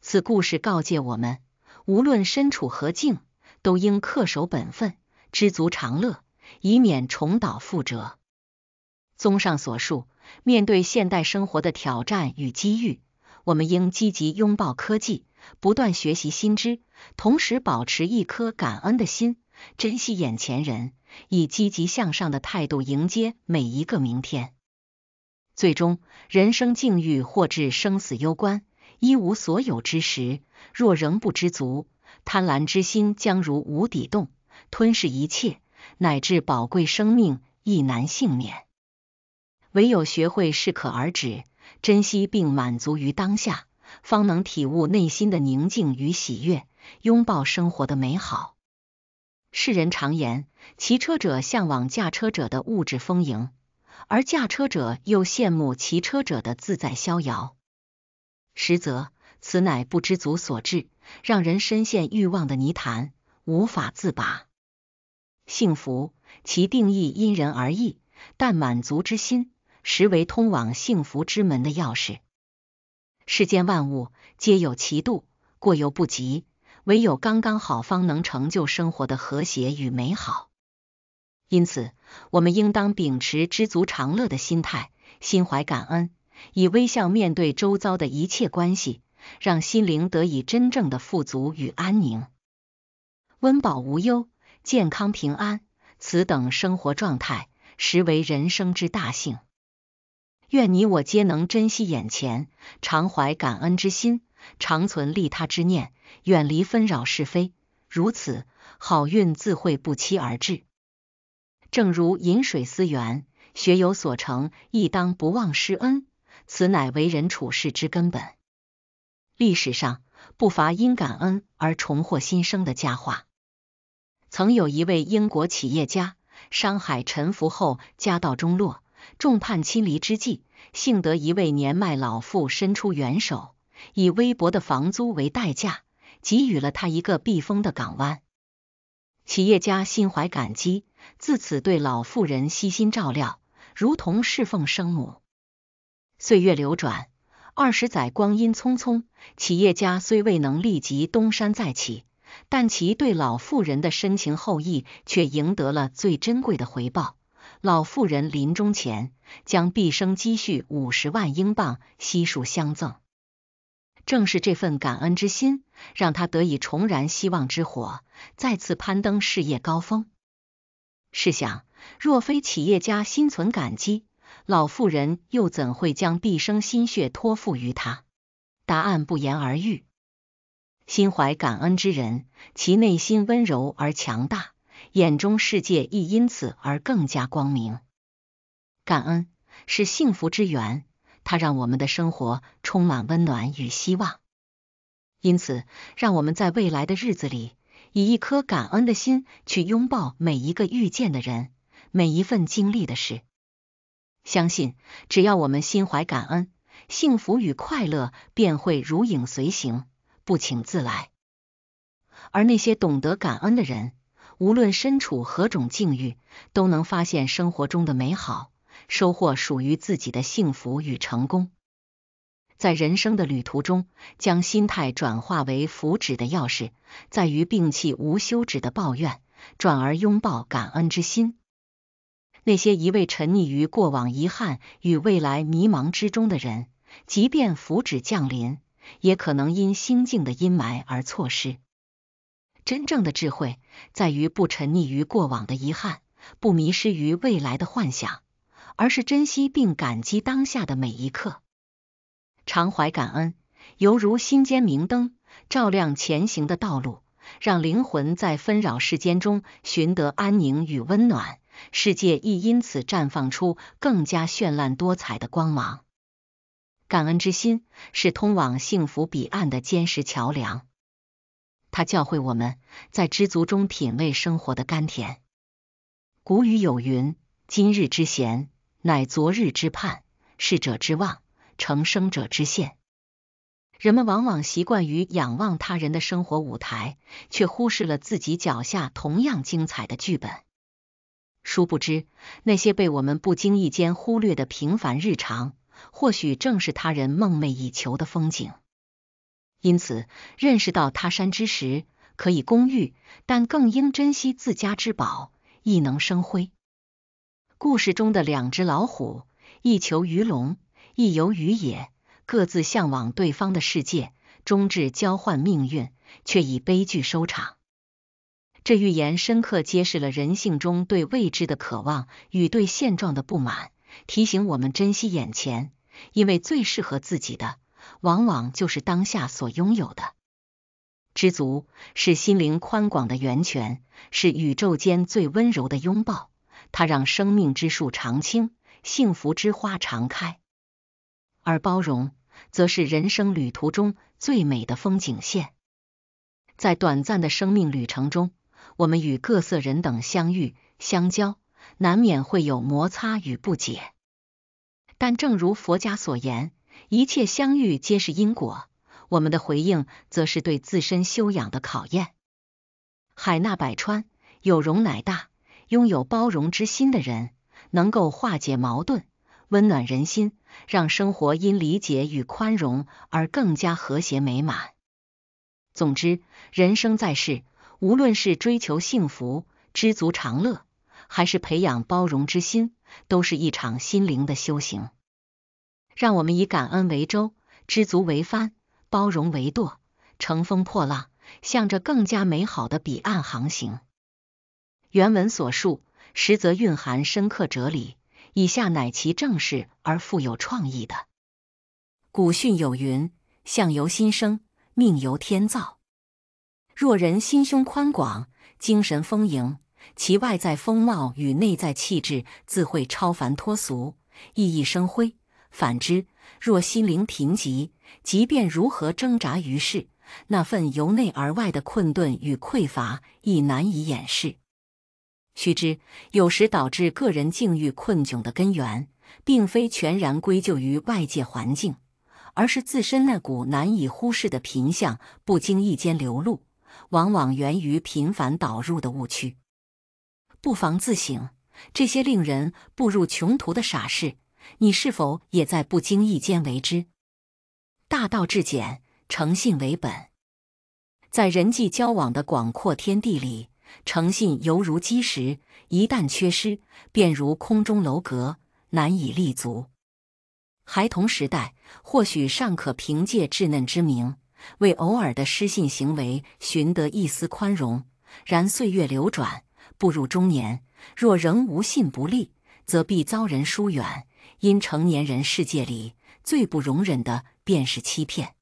此故事告诫我们，无论身处何境，都应恪守本分，知足常乐，以免重蹈覆辙。综上所述，面对现代生活的挑战与机遇，我们应积极拥抱科技，不断学习新知。同时保持一颗感恩的心，珍惜眼前人，以积极向上的态度迎接每一个明天。最终，人生境遇或至生死攸关、一无所有之时，若仍不知足，贪婪之心将如无底洞，吞噬一切，乃至宝贵生命亦难幸免。唯有学会适可而止，珍惜并满足于当下。方能体悟内心的宁静与喜悦，拥抱生活的美好。世人常言，骑车者向往驾车者的物质丰盈，而驾车者又羡慕骑车者的自在逍遥。实则，此乃不知足所致，让人深陷欲望的泥潭，无法自拔。幸福，其定义因人而异，但满足之心，实为通往幸福之门的钥匙。世间万物皆有其度，过犹不及，唯有刚刚好，方能成就生活的和谐与美好。因此，我们应当秉持知足常乐的心态，心怀感恩，以微笑面对周遭的一切关系，让心灵得以真正的富足与安宁。温饱无忧，健康平安，此等生活状态，实为人生之大幸。愿你我皆能珍惜眼前，常怀感恩之心，常存利他之念，远离纷扰是非。如此，好运自会不期而至。正如饮水思源，学有所成，亦当不忘师恩，此乃为人处世之根本。历史上不乏因感恩而重获新生的佳话。曾有一位英国企业家，商海沉浮后家道中落。众叛亲离之际，幸得一位年迈老妇伸出援手，以微薄的房租为代价，给予了他一个避风的港湾。企业家心怀感激，自此对老妇人悉心照料，如同侍奉生母。岁月流转，二十载光阴匆匆。企业家虽未能立即东山再起，但其对老妇人的深情厚谊却赢得了最珍贵的回报。老妇人临终前将毕生积蓄五十万英镑悉数相赠，正是这份感恩之心，让他得以重燃希望之火，再次攀登事业高峰。试想，若非企业家心存感激，老妇人又怎会将毕生心血托付于他？答案不言而喻，心怀感恩之人，其内心温柔而强大。眼中世界亦因此而更加光明。感恩是幸福之源，它让我们的生活充满温暖与希望。因此，让我们在未来的日子里，以一颗感恩的心去拥抱每一个遇见的人，每一份经历的事。相信只要我们心怀感恩，幸福与快乐便会如影随形，不请自来。而那些懂得感恩的人。无论身处何种境遇，都能发现生活中的美好，收获属于自己的幸福与成功。在人生的旅途中，将心态转化为福祉的钥匙，在于摒弃无休止的抱怨，转而拥抱感恩之心。那些一味沉溺于过往遗憾与未来迷茫之中的人，即便福祉降临，也可能因心境的阴霾而错失。真正的智慧在于不沉溺于过往的遗憾，不迷失于未来的幻想，而是珍惜并感激当下的每一刻。常怀感恩，犹如心间明灯，照亮前行的道路，让灵魂在纷扰世间中寻得安宁与温暖。世界亦因此绽放出更加绚烂多彩的光芒。感恩之心是通往幸福彼岸的坚实桥梁。他教会我们在知足中品味生活的甘甜。古语有云：“今日之闲，乃昨日之盼；逝者之望，成生者之现。”人们往往习惯于仰望他人的生活舞台，却忽视了自己脚下同样精彩的剧本。殊不知，那些被我们不经意间忽略的平凡日常，或许正是他人梦寐以求的风景。因此，认识到他山之石可以攻玉，但更应珍惜自家之宝，亦能生辉。故事中的两只老虎，一求于龙，一游于野，各自向往对方的世界，终致交换命运，却以悲剧收场。这寓言深刻揭示了人性中对未知的渴望与对现状的不满，提醒我们珍惜眼前，因为最适合自己的。往往就是当下所拥有的。知足是心灵宽广的源泉，是宇宙间最温柔的拥抱，它让生命之树常青，幸福之花常开。而包容，则是人生旅途中最美的风景线。在短暂的生命旅程中，我们与各色人等相遇相交，难免会有摩擦与不解。但正如佛家所言。一切相遇皆是因果，我们的回应则是对自身修养的考验。海纳百川，有容乃大。拥有包容之心的人，能够化解矛盾，温暖人心，让生活因理解与宽容而更加和谐美满。总之，人生在世，无论是追求幸福、知足常乐，还是培养包容之心，都是一场心灵的修行。让我们以感恩为舟，知足为帆，包容为舵，乘风破浪，向着更加美好的彼岸航行。原文所述实则蕴含深刻哲理，以下乃其正式而富有创意的古训有云：“相由心生，命由天造。”若人心胸宽广，精神丰盈，其外在风貌与内在气质自会超凡脱俗，熠熠生辉。反之，若心灵贫瘠，即便如何挣扎于世，那份由内而外的困顿与匮乏亦难以掩饰。须知，有时导致个人境遇困窘的根源，并非全然归咎于外界环境，而是自身那股难以忽视的贫相不经意间流露，往往源于频繁导入的误区。不妨自省，这些令人步入穷途的傻事。你是否也在不经意间为之？大道至简，诚信为本。在人际交往的广阔天地里，诚信犹如基石，一旦缺失，便如空中楼阁，难以立足。孩童时代或许尚可凭借稚嫩之名，为偶尔的失信行为寻得一丝宽容；然岁月流转，步入中年，若仍无信不立，则必遭人疏远。因成年人世界里最不容忍的便是欺骗，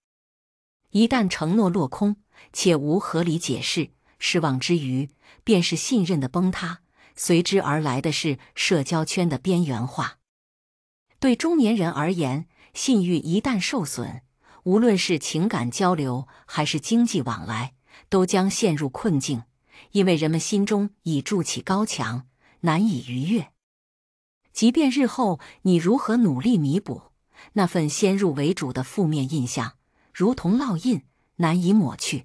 一旦承诺落空且无合理解释，失望之余便是信任的崩塌，随之而来的是社交圈的边缘化。对中年人而言，信誉一旦受损，无论是情感交流还是经济往来，都将陷入困境，因为人们心中已筑起高墙，难以逾越。即便日后你如何努力弥补，那份先入为主的负面印象如同烙印，难以抹去。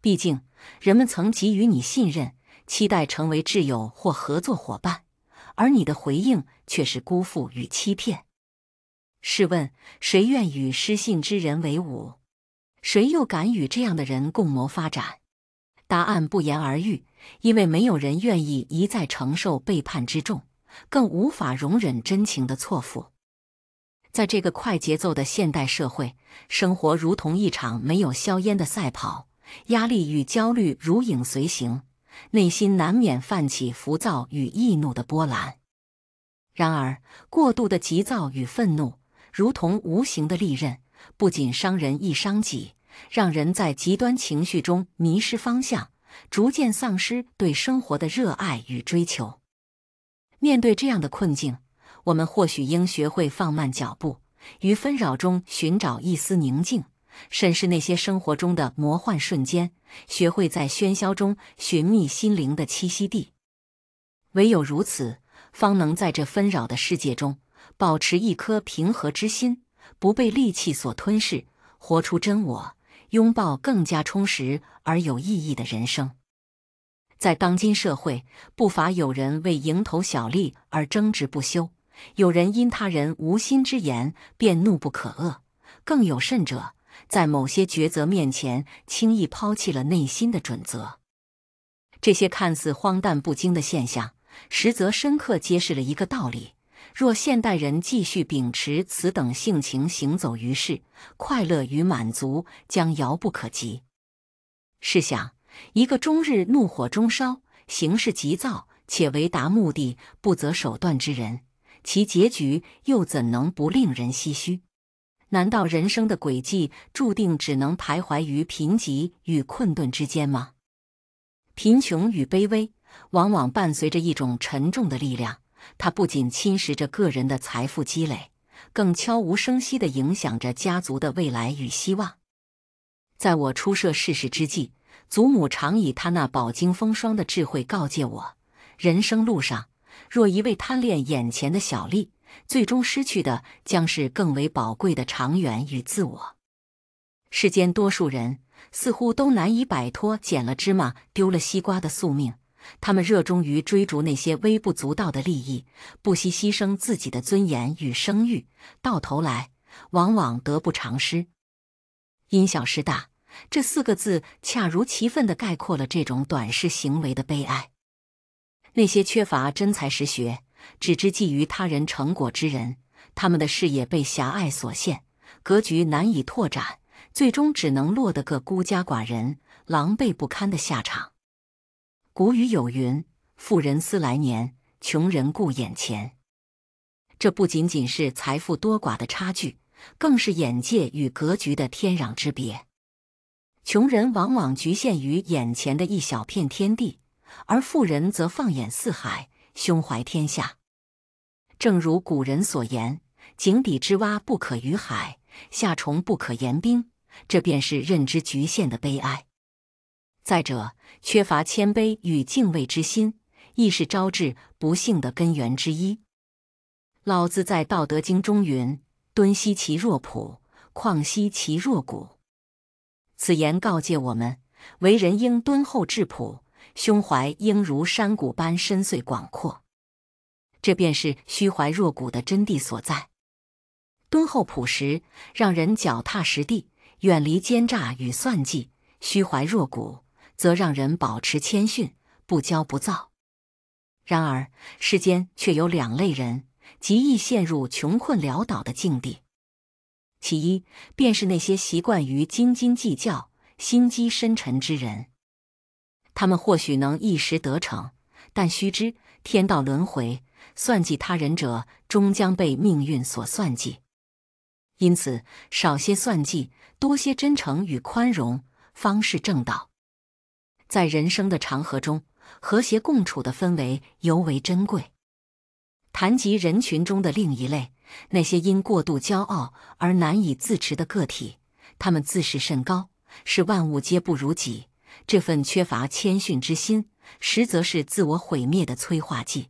毕竟，人们曾给予你信任，期待成为挚友或合作伙伴，而你的回应却是辜负与欺骗。试问，谁愿与失信之人为伍？谁又敢与这样的人共谋发展？答案不言而喻，因为没有人愿意一再承受背叛之重。更无法容忍真情的错付。在这个快节奏的现代社会，生活如同一场没有硝烟的赛跑，压力与焦虑如影随形，内心难免泛起浮躁与易怒的波澜。然而，过度的急躁与愤怒如同无形的利刃，不仅伤人亦伤己，让人在极端情绪中迷失方向，逐渐丧失对生活的热爱与追求。面对这样的困境，我们或许应学会放慢脚步，于纷扰中寻找一丝宁静，审视那些生活中的魔幻瞬间，学会在喧嚣中寻觅心灵的栖息地。唯有如此，方能在这纷扰的世界中保持一颗平和之心，不被戾气所吞噬，活出真我，拥抱更加充实而有意义的人生。在当今社会，不乏有人为蝇头小利而争执不休，有人因他人无心之言便怒不可遏，更有甚者，在某些抉择面前轻易抛弃了内心的准则。这些看似荒诞不经的现象，实则深刻揭示了一个道理：若现代人继续秉持此等性情行走于世，快乐与满足将遥不可及。试想。一个终日怒火中烧、行事急躁且为达目的不择手段之人，其结局又怎能不令人唏嘘？难道人生的轨迹注定只能徘徊于贫瘠与困顿之间吗？贫穷与卑微往往伴随着一种沉重的力量，它不仅侵蚀着个人的财富积累，更悄无声息地影响着家族的未来与希望。在我初涉世事之际。祖母常以她那饱经风霜的智慧告诫我：人生路上，若一味贪恋眼前的小利，最终失去的将是更为宝贵的长远与自我。世间多数人似乎都难以摆脱“捡了芝麻丢了西瓜”的宿命，他们热衷于追逐那些微不足道的利益，不惜牺牲自己的尊严与声誉，到头来往往得不偿失，因小失大。这四个字恰如其分的概括了这种短视行为的悲哀。那些缺乏真才实学、只知觊觎他人成果之人，他们的视野被狭隘所限，格局难以拓展，最终只能落得个孤家寡人、狼狈不堪的下场。古语有云：“富人思来年，穷人顾眼前。”这不仅仅是财富多寡的差距，更是眼界与格局的天壤之别。穷人往往局限于眼前的一小片天地，而富人则放眼四海，胸怀天下。正如古人所言：“井底之蛙不可于海，夏虫不可言冰。”这便是认知局限的悲哀。再者，缺乏谦卑与敬畏之心，亦是招致不幸的根源之一。老子在《道德经》中云：“敦兮其若朴，旷兮其若谷。”此言告诫我们，为人应敦厚质朴，胸怀应如山谷般深邃广阔。这便是虚怀若谷的真谛所在。敦厚朴实，让人脚踏实地，远离奸诈与算计；虚怀若谷，则让人保持谦逊，不骄不躁。然而，世间却有两类人，极易陷入穷困潦倒的境地。其一，便是那些习惯于斤斤计较、心机深沉之人。他们或许能一时得逞，但须知天道轮回，算计他人者终将被命运所算计。因此，少些算计，多些真诚与宽容，方是正道。在人生的长河中，和谐共处的氛围尤为珍贵。谈及人群中的另一类。那些因过度骄傲而难以自持的个体，他们自视甚高，视万物皆不如己。这份缺乏谦逊之心，实则是自我毁灭的催化剂。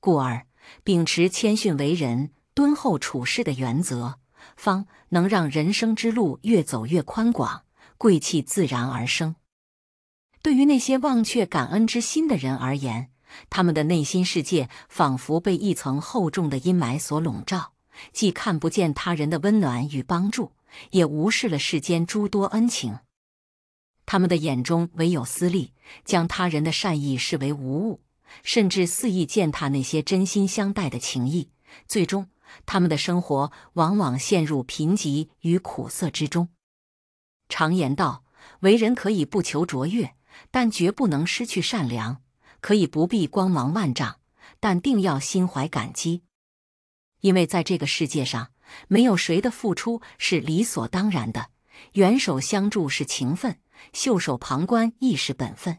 故而，秉持谦逊为人、敦厚处事的原则，方能让人生之路越走越宽广，贵气自然而生。对于那些忘却感恩之心的人而言，他们的内心世界仿佛被一层厚重的阴霾所笼罩，既看不见他人的温暖与帮助，也无视了世间诸多恩情。他们的眼中唯有私利，将他人的善意视为无物，甚至肆意践踏那些真心相待的情谊。最终，他们的生活往往陷入贫瘠与苦涩之中。常言道：“为人可以不求卓越，但绝不能失去善良。”可以不必光芒万丈，但定要心怀感激，因为在这个世界上，没有谁的付出是理所当然的。援手相助是情分，袖手旁观亦是本分。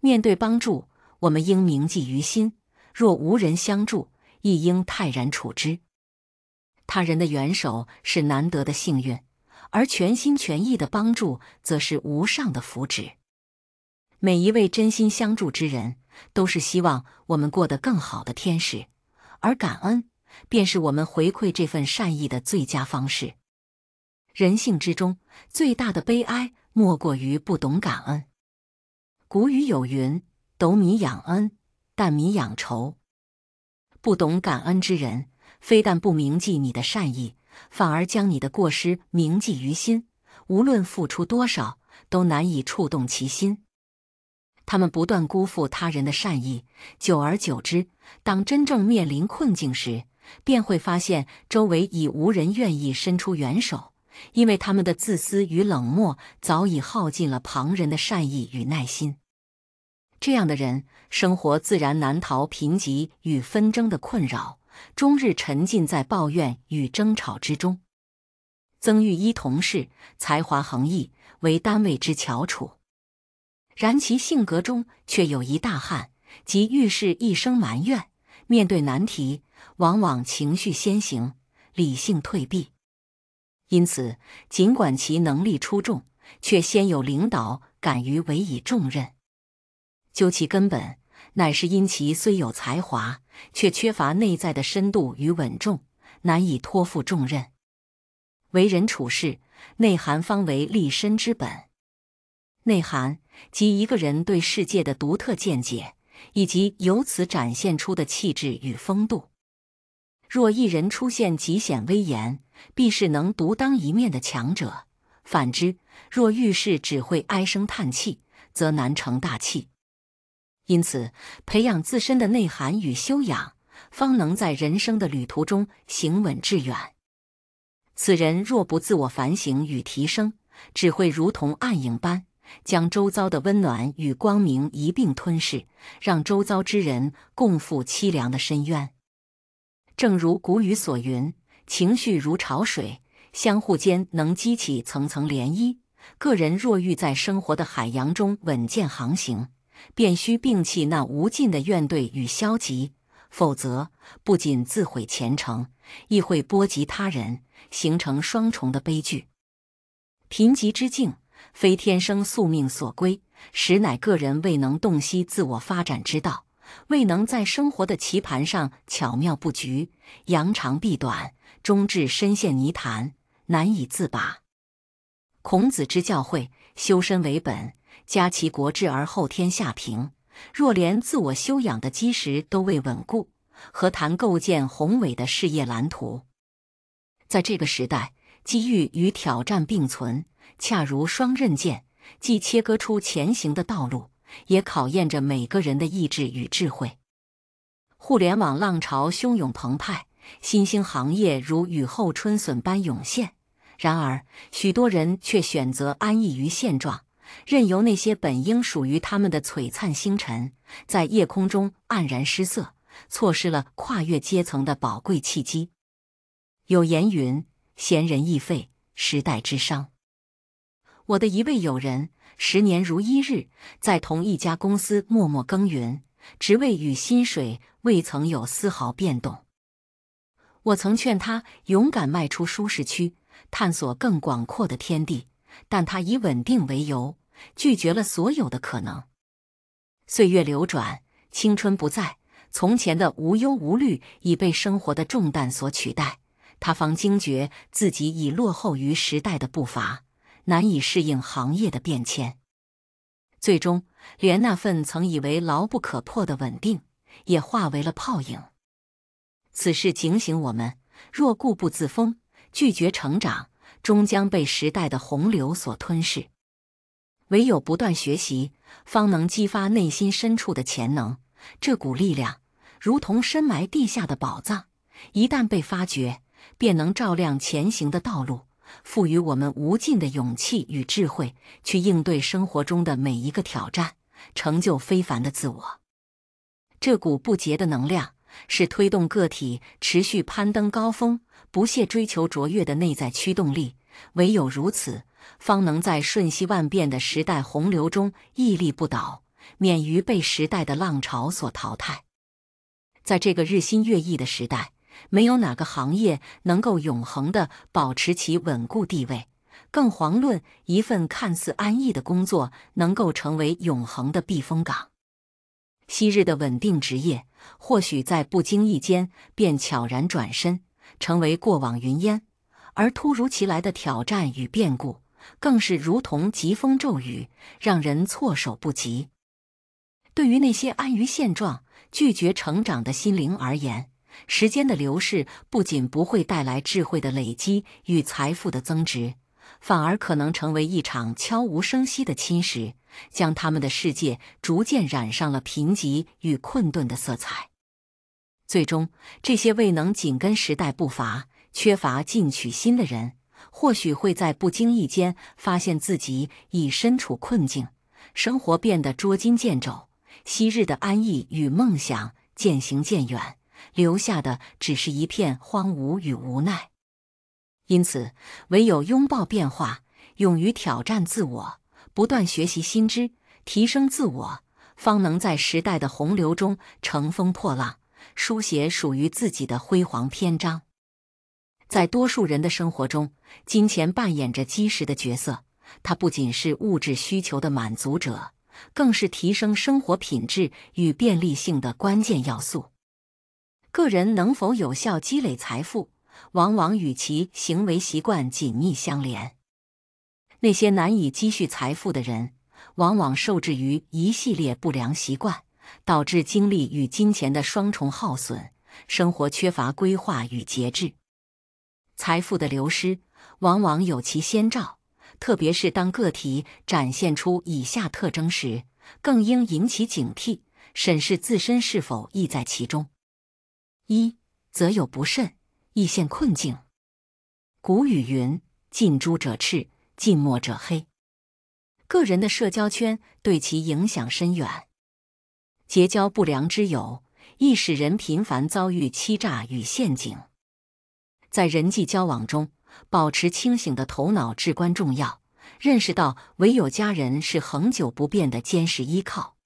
面对帮助，我们应铭记于心；若无人相助，亦应泰然处之。他人的援手是难得的幸运，而全心全意的帮助则是无上的福祉。每一位真心相助之人，都是希望我们过得更好的天使，而感恩便是我们回馈这份善意的最佳方式。人性之中最大的悲哀，莫过于不懂感恩。古语有云：“斗米养恩，但米养仇。”不懂感恩之人，非但不铭记你的善意，反而将你的过失铭记于心。无论付出多少，都难以触动其心。他们不断辜负他人的善意，久而久之，当真正面临困境时，便会发现周围已无人愿意伸出援手，因为他们的自私与冷漠早已耗尽了旁人的善意与耐心。这样的人，生活自然难逃贫瘠与纷争的困扰，终日沉浸在抱怨与争吵之中。曾玉一同事，才华横溢，为单位之翘楚。然其性格中却有一大憾，即遇事一生埋怨，面对难题往往情绪先行，理性退避。因此，尽管其能力出众，却鲜有领导敢于委以重任。究其根本，乃是因其虽有才华，却缺乏内在的深度与稳重，难以托付重任。为人处事，内涵方为立身之本，内涵。及一个人对世界的独特见解，以及由此展现出的气质与风度。若一人出现极显威严，必是能独当一面的强者；反之，若遇事只会唉声叹气，则难成大器。因此，培养自身的内涵与修养，方能在人生的旅途中行稳致远。此人若不自我反省与提升，只会如同暗影般。将周遭的温暖与光明一并吞噬，让周遭之人共赴凄凉的深渊。正如古语所云：“情绪如潮水，相互间能激起层层涟漪。个人若欲在生活的海洋中稳健航行，便需摒弃那无尽的怨怼与消极，否则不仅自毁前程，亦会波及他人，形成双重的悲剧。”贫瘠之境。非天生宿命所归，实乃个人未能洞悉自我发展之道，未能在生活的棋盘上巧妙布局，扬长避短，终至深陷泥潭，难以自拔。孔子之教诲“修身为本，家齐国治而后天下平”，若连自我修养的基石都未稳固，何谈构建宏伟的事业蓝图？在这个时代，机遇与挑战并存。恰如双刃剑，既切割出前行的道路，也考验着每个人的意志与智慧。互联网浪潮汹涌澎湃，新兴行业如雨后春笋般涌现。然而，许多人却选择安逸于现状，任由那些本应属于他们的璀璨星辰在夜空中黯然失色，错失了跨越阶层的宝贵契机。有言云：“闲人易废，时代之伤。”我的一位友人，十年如一日，在同一家公司默默耕耘，职位与薪水未曾有丝毫变动。我曾劝他勇敢迈出舒适区，探索更广阔的天地，但他以稳定为由，拒绝了所有的可能。岁月流转，青春不在，从前的无忧无虑已被生活的重担所取代，他方惊觉自己已落后于时代的步伐。难以适应行业的变迁，最终连那份曾以为牢不可破的稳定也化为了泡影。此事警醒我们：若固步自封、拒绝成长，终将被时代的洪流所吞噬。唯有不断学习，方能激发内心深处的潜能。这股力量如同深埋地下的宝藏，一旦被发掘，便能照亮前行的道路。赋予我们无尽的勇气与智慧，去应对生活中的每一个挑战，成就非凡的自我。这股不竭的能量，是推动个体持续攀登高峰、不懈追求卓越的内在驱动力。唯有如此，方能在瞬息万变的时代洪流中屹立不倒，免于被时代的浪潮所淘汰。在这个日新月异的时代。没有哪个行业能够永恒的保持其稳固地位，更遑论一份看似安逸的工作能够成为永恒的避风港。昔日的稳定职业，或许在不经意间便悄然转身，成为过往云烟；而突如其来的挑战与变故，更是如同疾风骤雨，让人措手不及。对于那些安于现状、拒绝成长的心灵而言，时间的流逝不仅不会带来智慧的累积与财富的增值，反而可能成为一场悄无声息的侵蚀，将他们的世界逐渐染上了贫瘠与困顿的色彩。最终，这些未能紧跟时代步伐、缺乏进取心的人，或许会在不经意间发现自己已身处困境，生活变得捉襟见肘，昔日的安逸与梦想渐行渐远。留下的只是一片荒芜与无奈，因此唯有拥抱变化，勇于挑战自我，不断学习新知，提升自我，方能在时代的洪流中乘风破浪，书写属于自己的辉煌篇章。在多数人的生活中，金钱扮演着基石的角色，它不仅是物质需求的满足者，更是提升生活品质与便利性的关键要素。个人能否有效积累财富，往往与其行为习惯紧密相连。那些难以积蓄财富的人，往往受制于一系列不良习惯，导致精力与金钱的双重耗损，生活缺乏规划与节制。财富的流失往往有其先兆，特别是当个体展现出以下特征时，更应引起警惕，审视自身是否亦在其中。一则有不慎，易陷困境。古语云：“近朱者赤，近墨者黑。”个人的社交圈对其影响深远。结交不良之友，易使人频繁遭遇欺诈与陷阱。在人际交往中，保持清醒的头脑至关重要。认识到唯有家人是恒久不变的坚实依靠，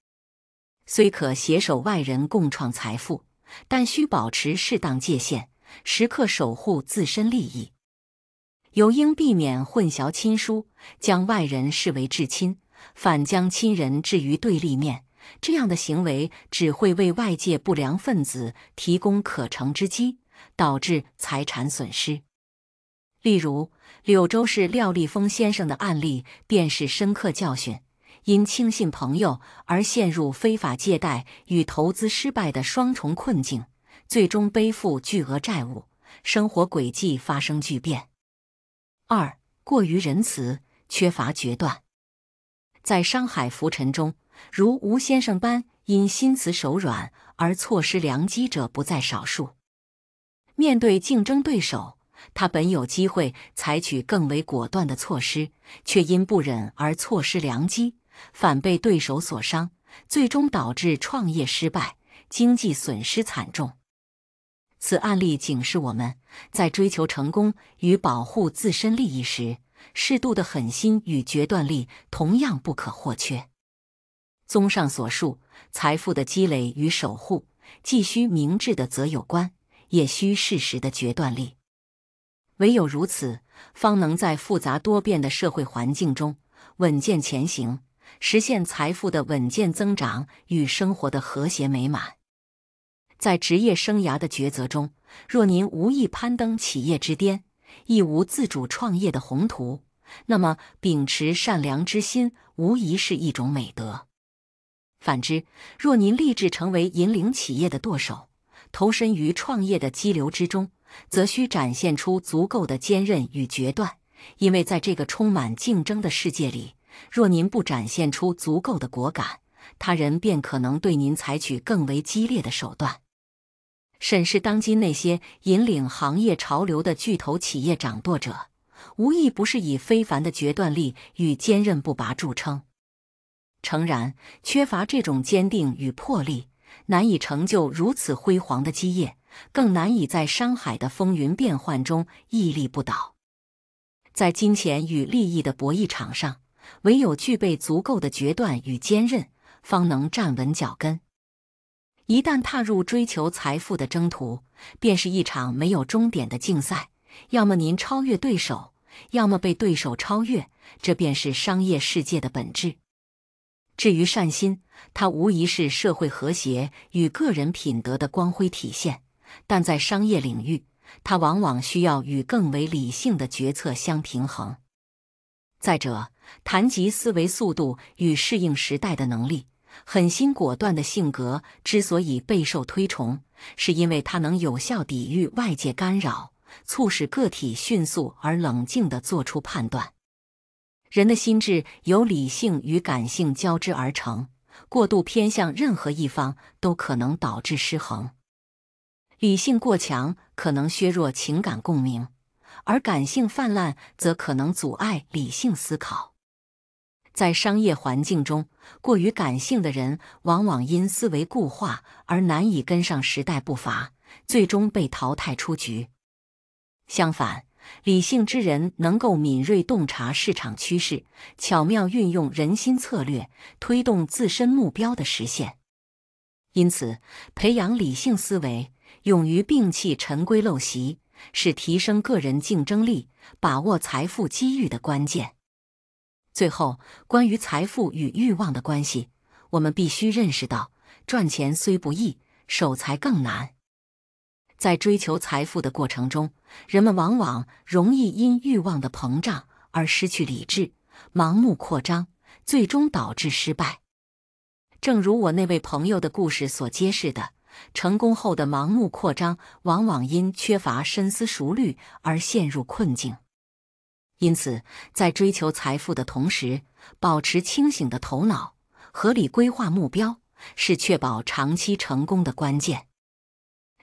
虽可携手外人共创财富。但需保持适当界限，时刻守护自身利益。尤应避免混淆亲疏，将外人视为至亲，反将亲人置于对立面。这样的行为只会为外界不良分子提供可乘之机，导致财产损失。例如，柳州市廖立峰先生的案例便是深刻教训。因轻信朋友而陷入非法借贷与投资失败的双重困境，最终背负巨额债务，生活轨迹发生巨变。二过于仁慈，缺乏决断，在商海浮沉中，如吴先生般因心慈手软而错失良机者不在少数。面对竞争对手，他本有机会采取更为果断的措施，却因不忍而错失良机。反被对手所伤，最终导致创业失败，经济损失惨重。此案例警示我们，在追求成功与保护自身利益时，适度的狠心与决断力同样不可或缺。综上所述，财富的积累与守护，既需明智的择有关，也需适时的决断力。唯有如此，方能在复杂多变的社会环境中稳健前行。实现财富的稳健增长与生活的和谐美满。在职业生涯的抉择中，若您无意攀登企业之巅，亦无自主创业的宏图，那么秉持善良之心无疑是一种美德。反之，若您立志成为引领企业的舵手，投身于创业的激流之中，则需展现出足够的坚韧与决断，因为在这个充满竞争的世界里。若您不展现出足够的果敢，他人便可能对您采取更为激烈的手段。审视当今那些引领行业潮流的巨头企业掌舵者，无一不是以非凡的决断力与坚韧不拔著称。诚然，缺乏这种坚定与魄力，难以成就如此辉煌的基业，更难以在商海的风云变幻中屹立不倒。在金钱与利益的博弈场上，唯有具备足够的决断与坚韧，方能站稳脚跟。一旦踏入追求财富的征途，便是一场没有终点的竞赛。要么您超越对手，要么被对手超越，这便是商业世界的本质。至于善心，它无疑是社会和谐与个人品德的光辉体现，但在商业领域，它往往需要与更为理性的决策相平衡。再者，谈及思维速度与适应时代的能力，狠心果断的性格之所以备受推崇，是因为它能有效抵御外界干扰，促使个体迅速而冷静地做出判断。人的心智由理性与感性交织而成，过度偏向任何一方都可能导致失衡。理性过强可能削弱情感共鸣，而感性泛滥则可能阻碍理性思考。在商业环境中，过于感性的人往往因思维固化而难以跟上时代步伐，最终被淘汰出局。相反，理性之人能够敏锐洞察市场趋势，巧妙运用人心策略，推动自身目标的实现。因此，培养理性思维，勇于摒弃陈规陋习，是提升个人竞争力、把握财富机遇的关键。最后，关于财富与欲望的关系，我们必须认识到，赚钱虽不易，守财更难。在追求财富的过程中，人们往往容易因欲望的膨胀而失去理智，盲目扩张，最终导致失败。正如我那位朋友的故事所揭示的，成功后的盲目扩张往往因缺乏深思熟虑而陷入困境。因此，在追求财富的同时，保持清醒的头脑，合理规划目标，是确保长期成功的关键。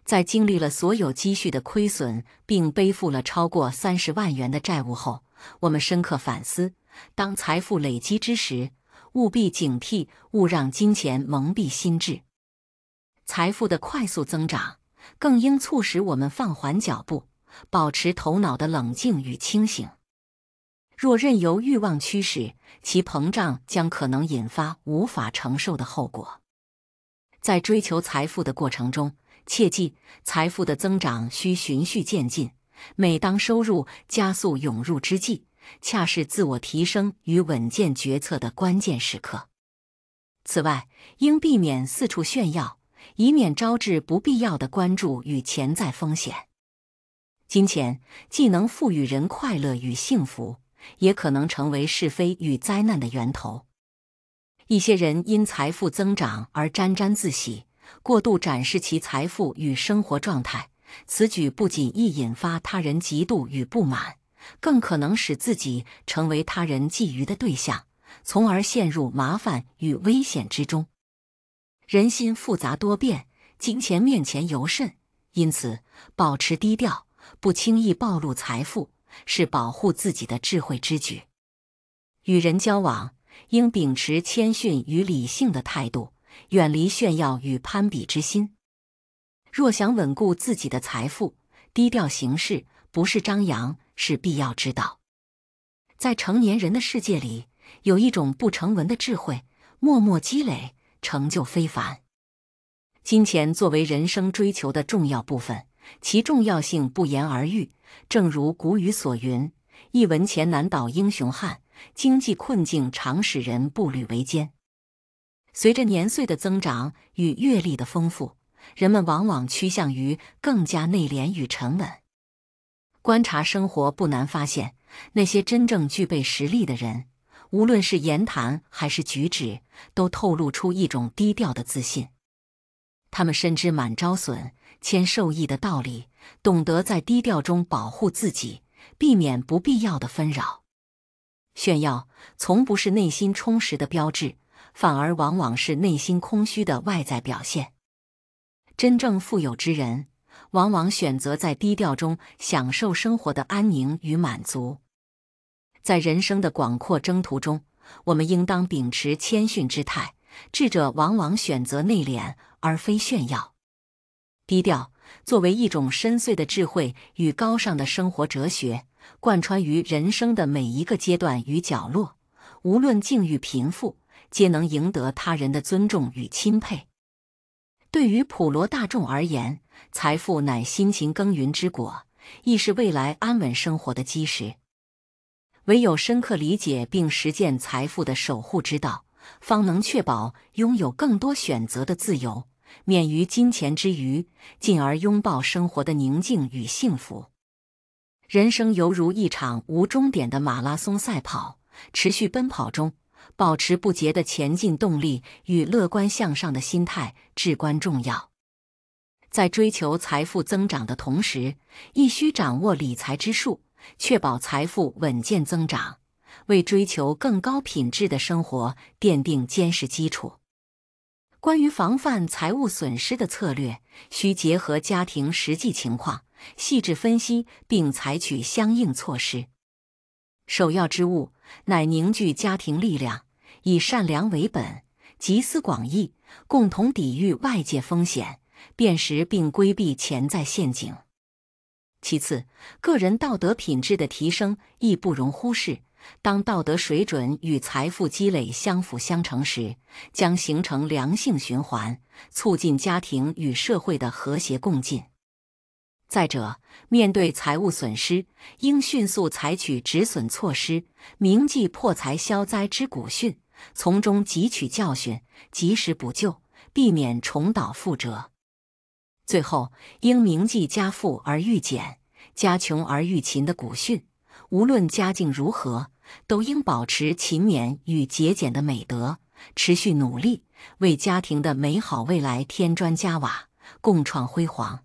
在经历了所有积蓄的亏损，并背负了超过三十万元的债务后，我们深刻反思：当财富累积之时，务必警惕，勿让金钱蒙蔽心智。财富的快速增长，更应促使我们放缓脚步，保持头脑的冷静与清醒。若任由欲望驱使，其膨胀将可能引发无法承受的后果。在追求财富的过程中，切记财富的增长需循序渐进。每当收入加速涌入之际，恰是自我提升与稳健决策的关键时刻。此外，应避免四处炫耀，以免招致不必要的关注与潜在风险。金钱既能赋予人快乐与幸福。也可能成为是非与灾难的源头。一些人因财富增长而沾沾自喜，过度展示其财富与生活状态，此举不仅易引发他人嫉妒与不满，更可能使自己成为他人觊觎的对象，从而陷入麻烦与危险之中。人心复杂多变，金钱面前尤甚，因此保持低调，不轻易暴露财富。是保护自己的智慧之举。与人交往，应秉持谦逊与理性的态度，远离炫耀与攀比之心。若想稳固自己的财富，低调行事不是张扬，是必要之道。在成年人的世界里，有一种不成文的智慧，默默积累，成就非凡。金钱作为人生追求的重要部分。其重要性不言而喻，正如古语所云：“一文钱难倒英雄汉。”经济困境常使人步履维艰。随着年岁的增长与阅历的丰富，人们往往趋向于更加内敛与沉稳。观察生活，不难发现，那些真正具备实力的人，无论是言谈还是举止，都透露出一种低调的自信。他们深知“满招损”。谦受益的道理，懂得在低调中保护自己，避免不必要的纷扰。炫耀从不是内心充实的标志，反而往往是内心空虚的外在表现。真正富有之人，往往选择在低调中享受生活的安宁与满足。在人生的广阔征途中，我们应当秉持谦逊之态。智者往往选择内敛而非炫耀。低调作为一种深邃的智慧与高尚的生活哲学，贯穿于人生的每一个阶段与角落。无论境遇贫富，皆能赢得他人的尊重与钦佩。对于普罗大众而言，财富乃辛勤耕耘之果，亦是未来安稳生活的基石。唯有深刻理解并实践财富的守护之道，方能确保拥有更多选择的自由。免于金钱之余，进而拥抱生活的宁静与幸福。人生犹如一场无终点的马拉松赛跑，持续奔跑中，保持不竭的前进动力与乐观向上的心态至关重要。在追求财富增长的同时，亦需掌握理财之术，确保财富稳健增长，为追求更高品质的生活奠定坚实基础。关于防范财务损失的策略，需结合家庭实际情况，细致分析并采取相应措施。首要之务，乃凝聚家庭力量，以善良为本，集思广益，共同抵御外界风险，辨识并规避潜在陷阱。其次，个人道德品质的提升亦不容忽视。当道德水准与财富积累相辅相成时，将形成良性循环，促进家庭与社会的和谐共进。再者，面对财务损失，应迅速采取止损措施，铭记破财消灾之古训，从中汲取教训，及时补救，避免重蹈覆辙。最后，应铭记家富而愈俭，家穷而愈勤的古训。无论家境如何，都应保持勤勉与节俭的美德，持续努力，为家庭的美好未来添砖加瓦，共创辉煌。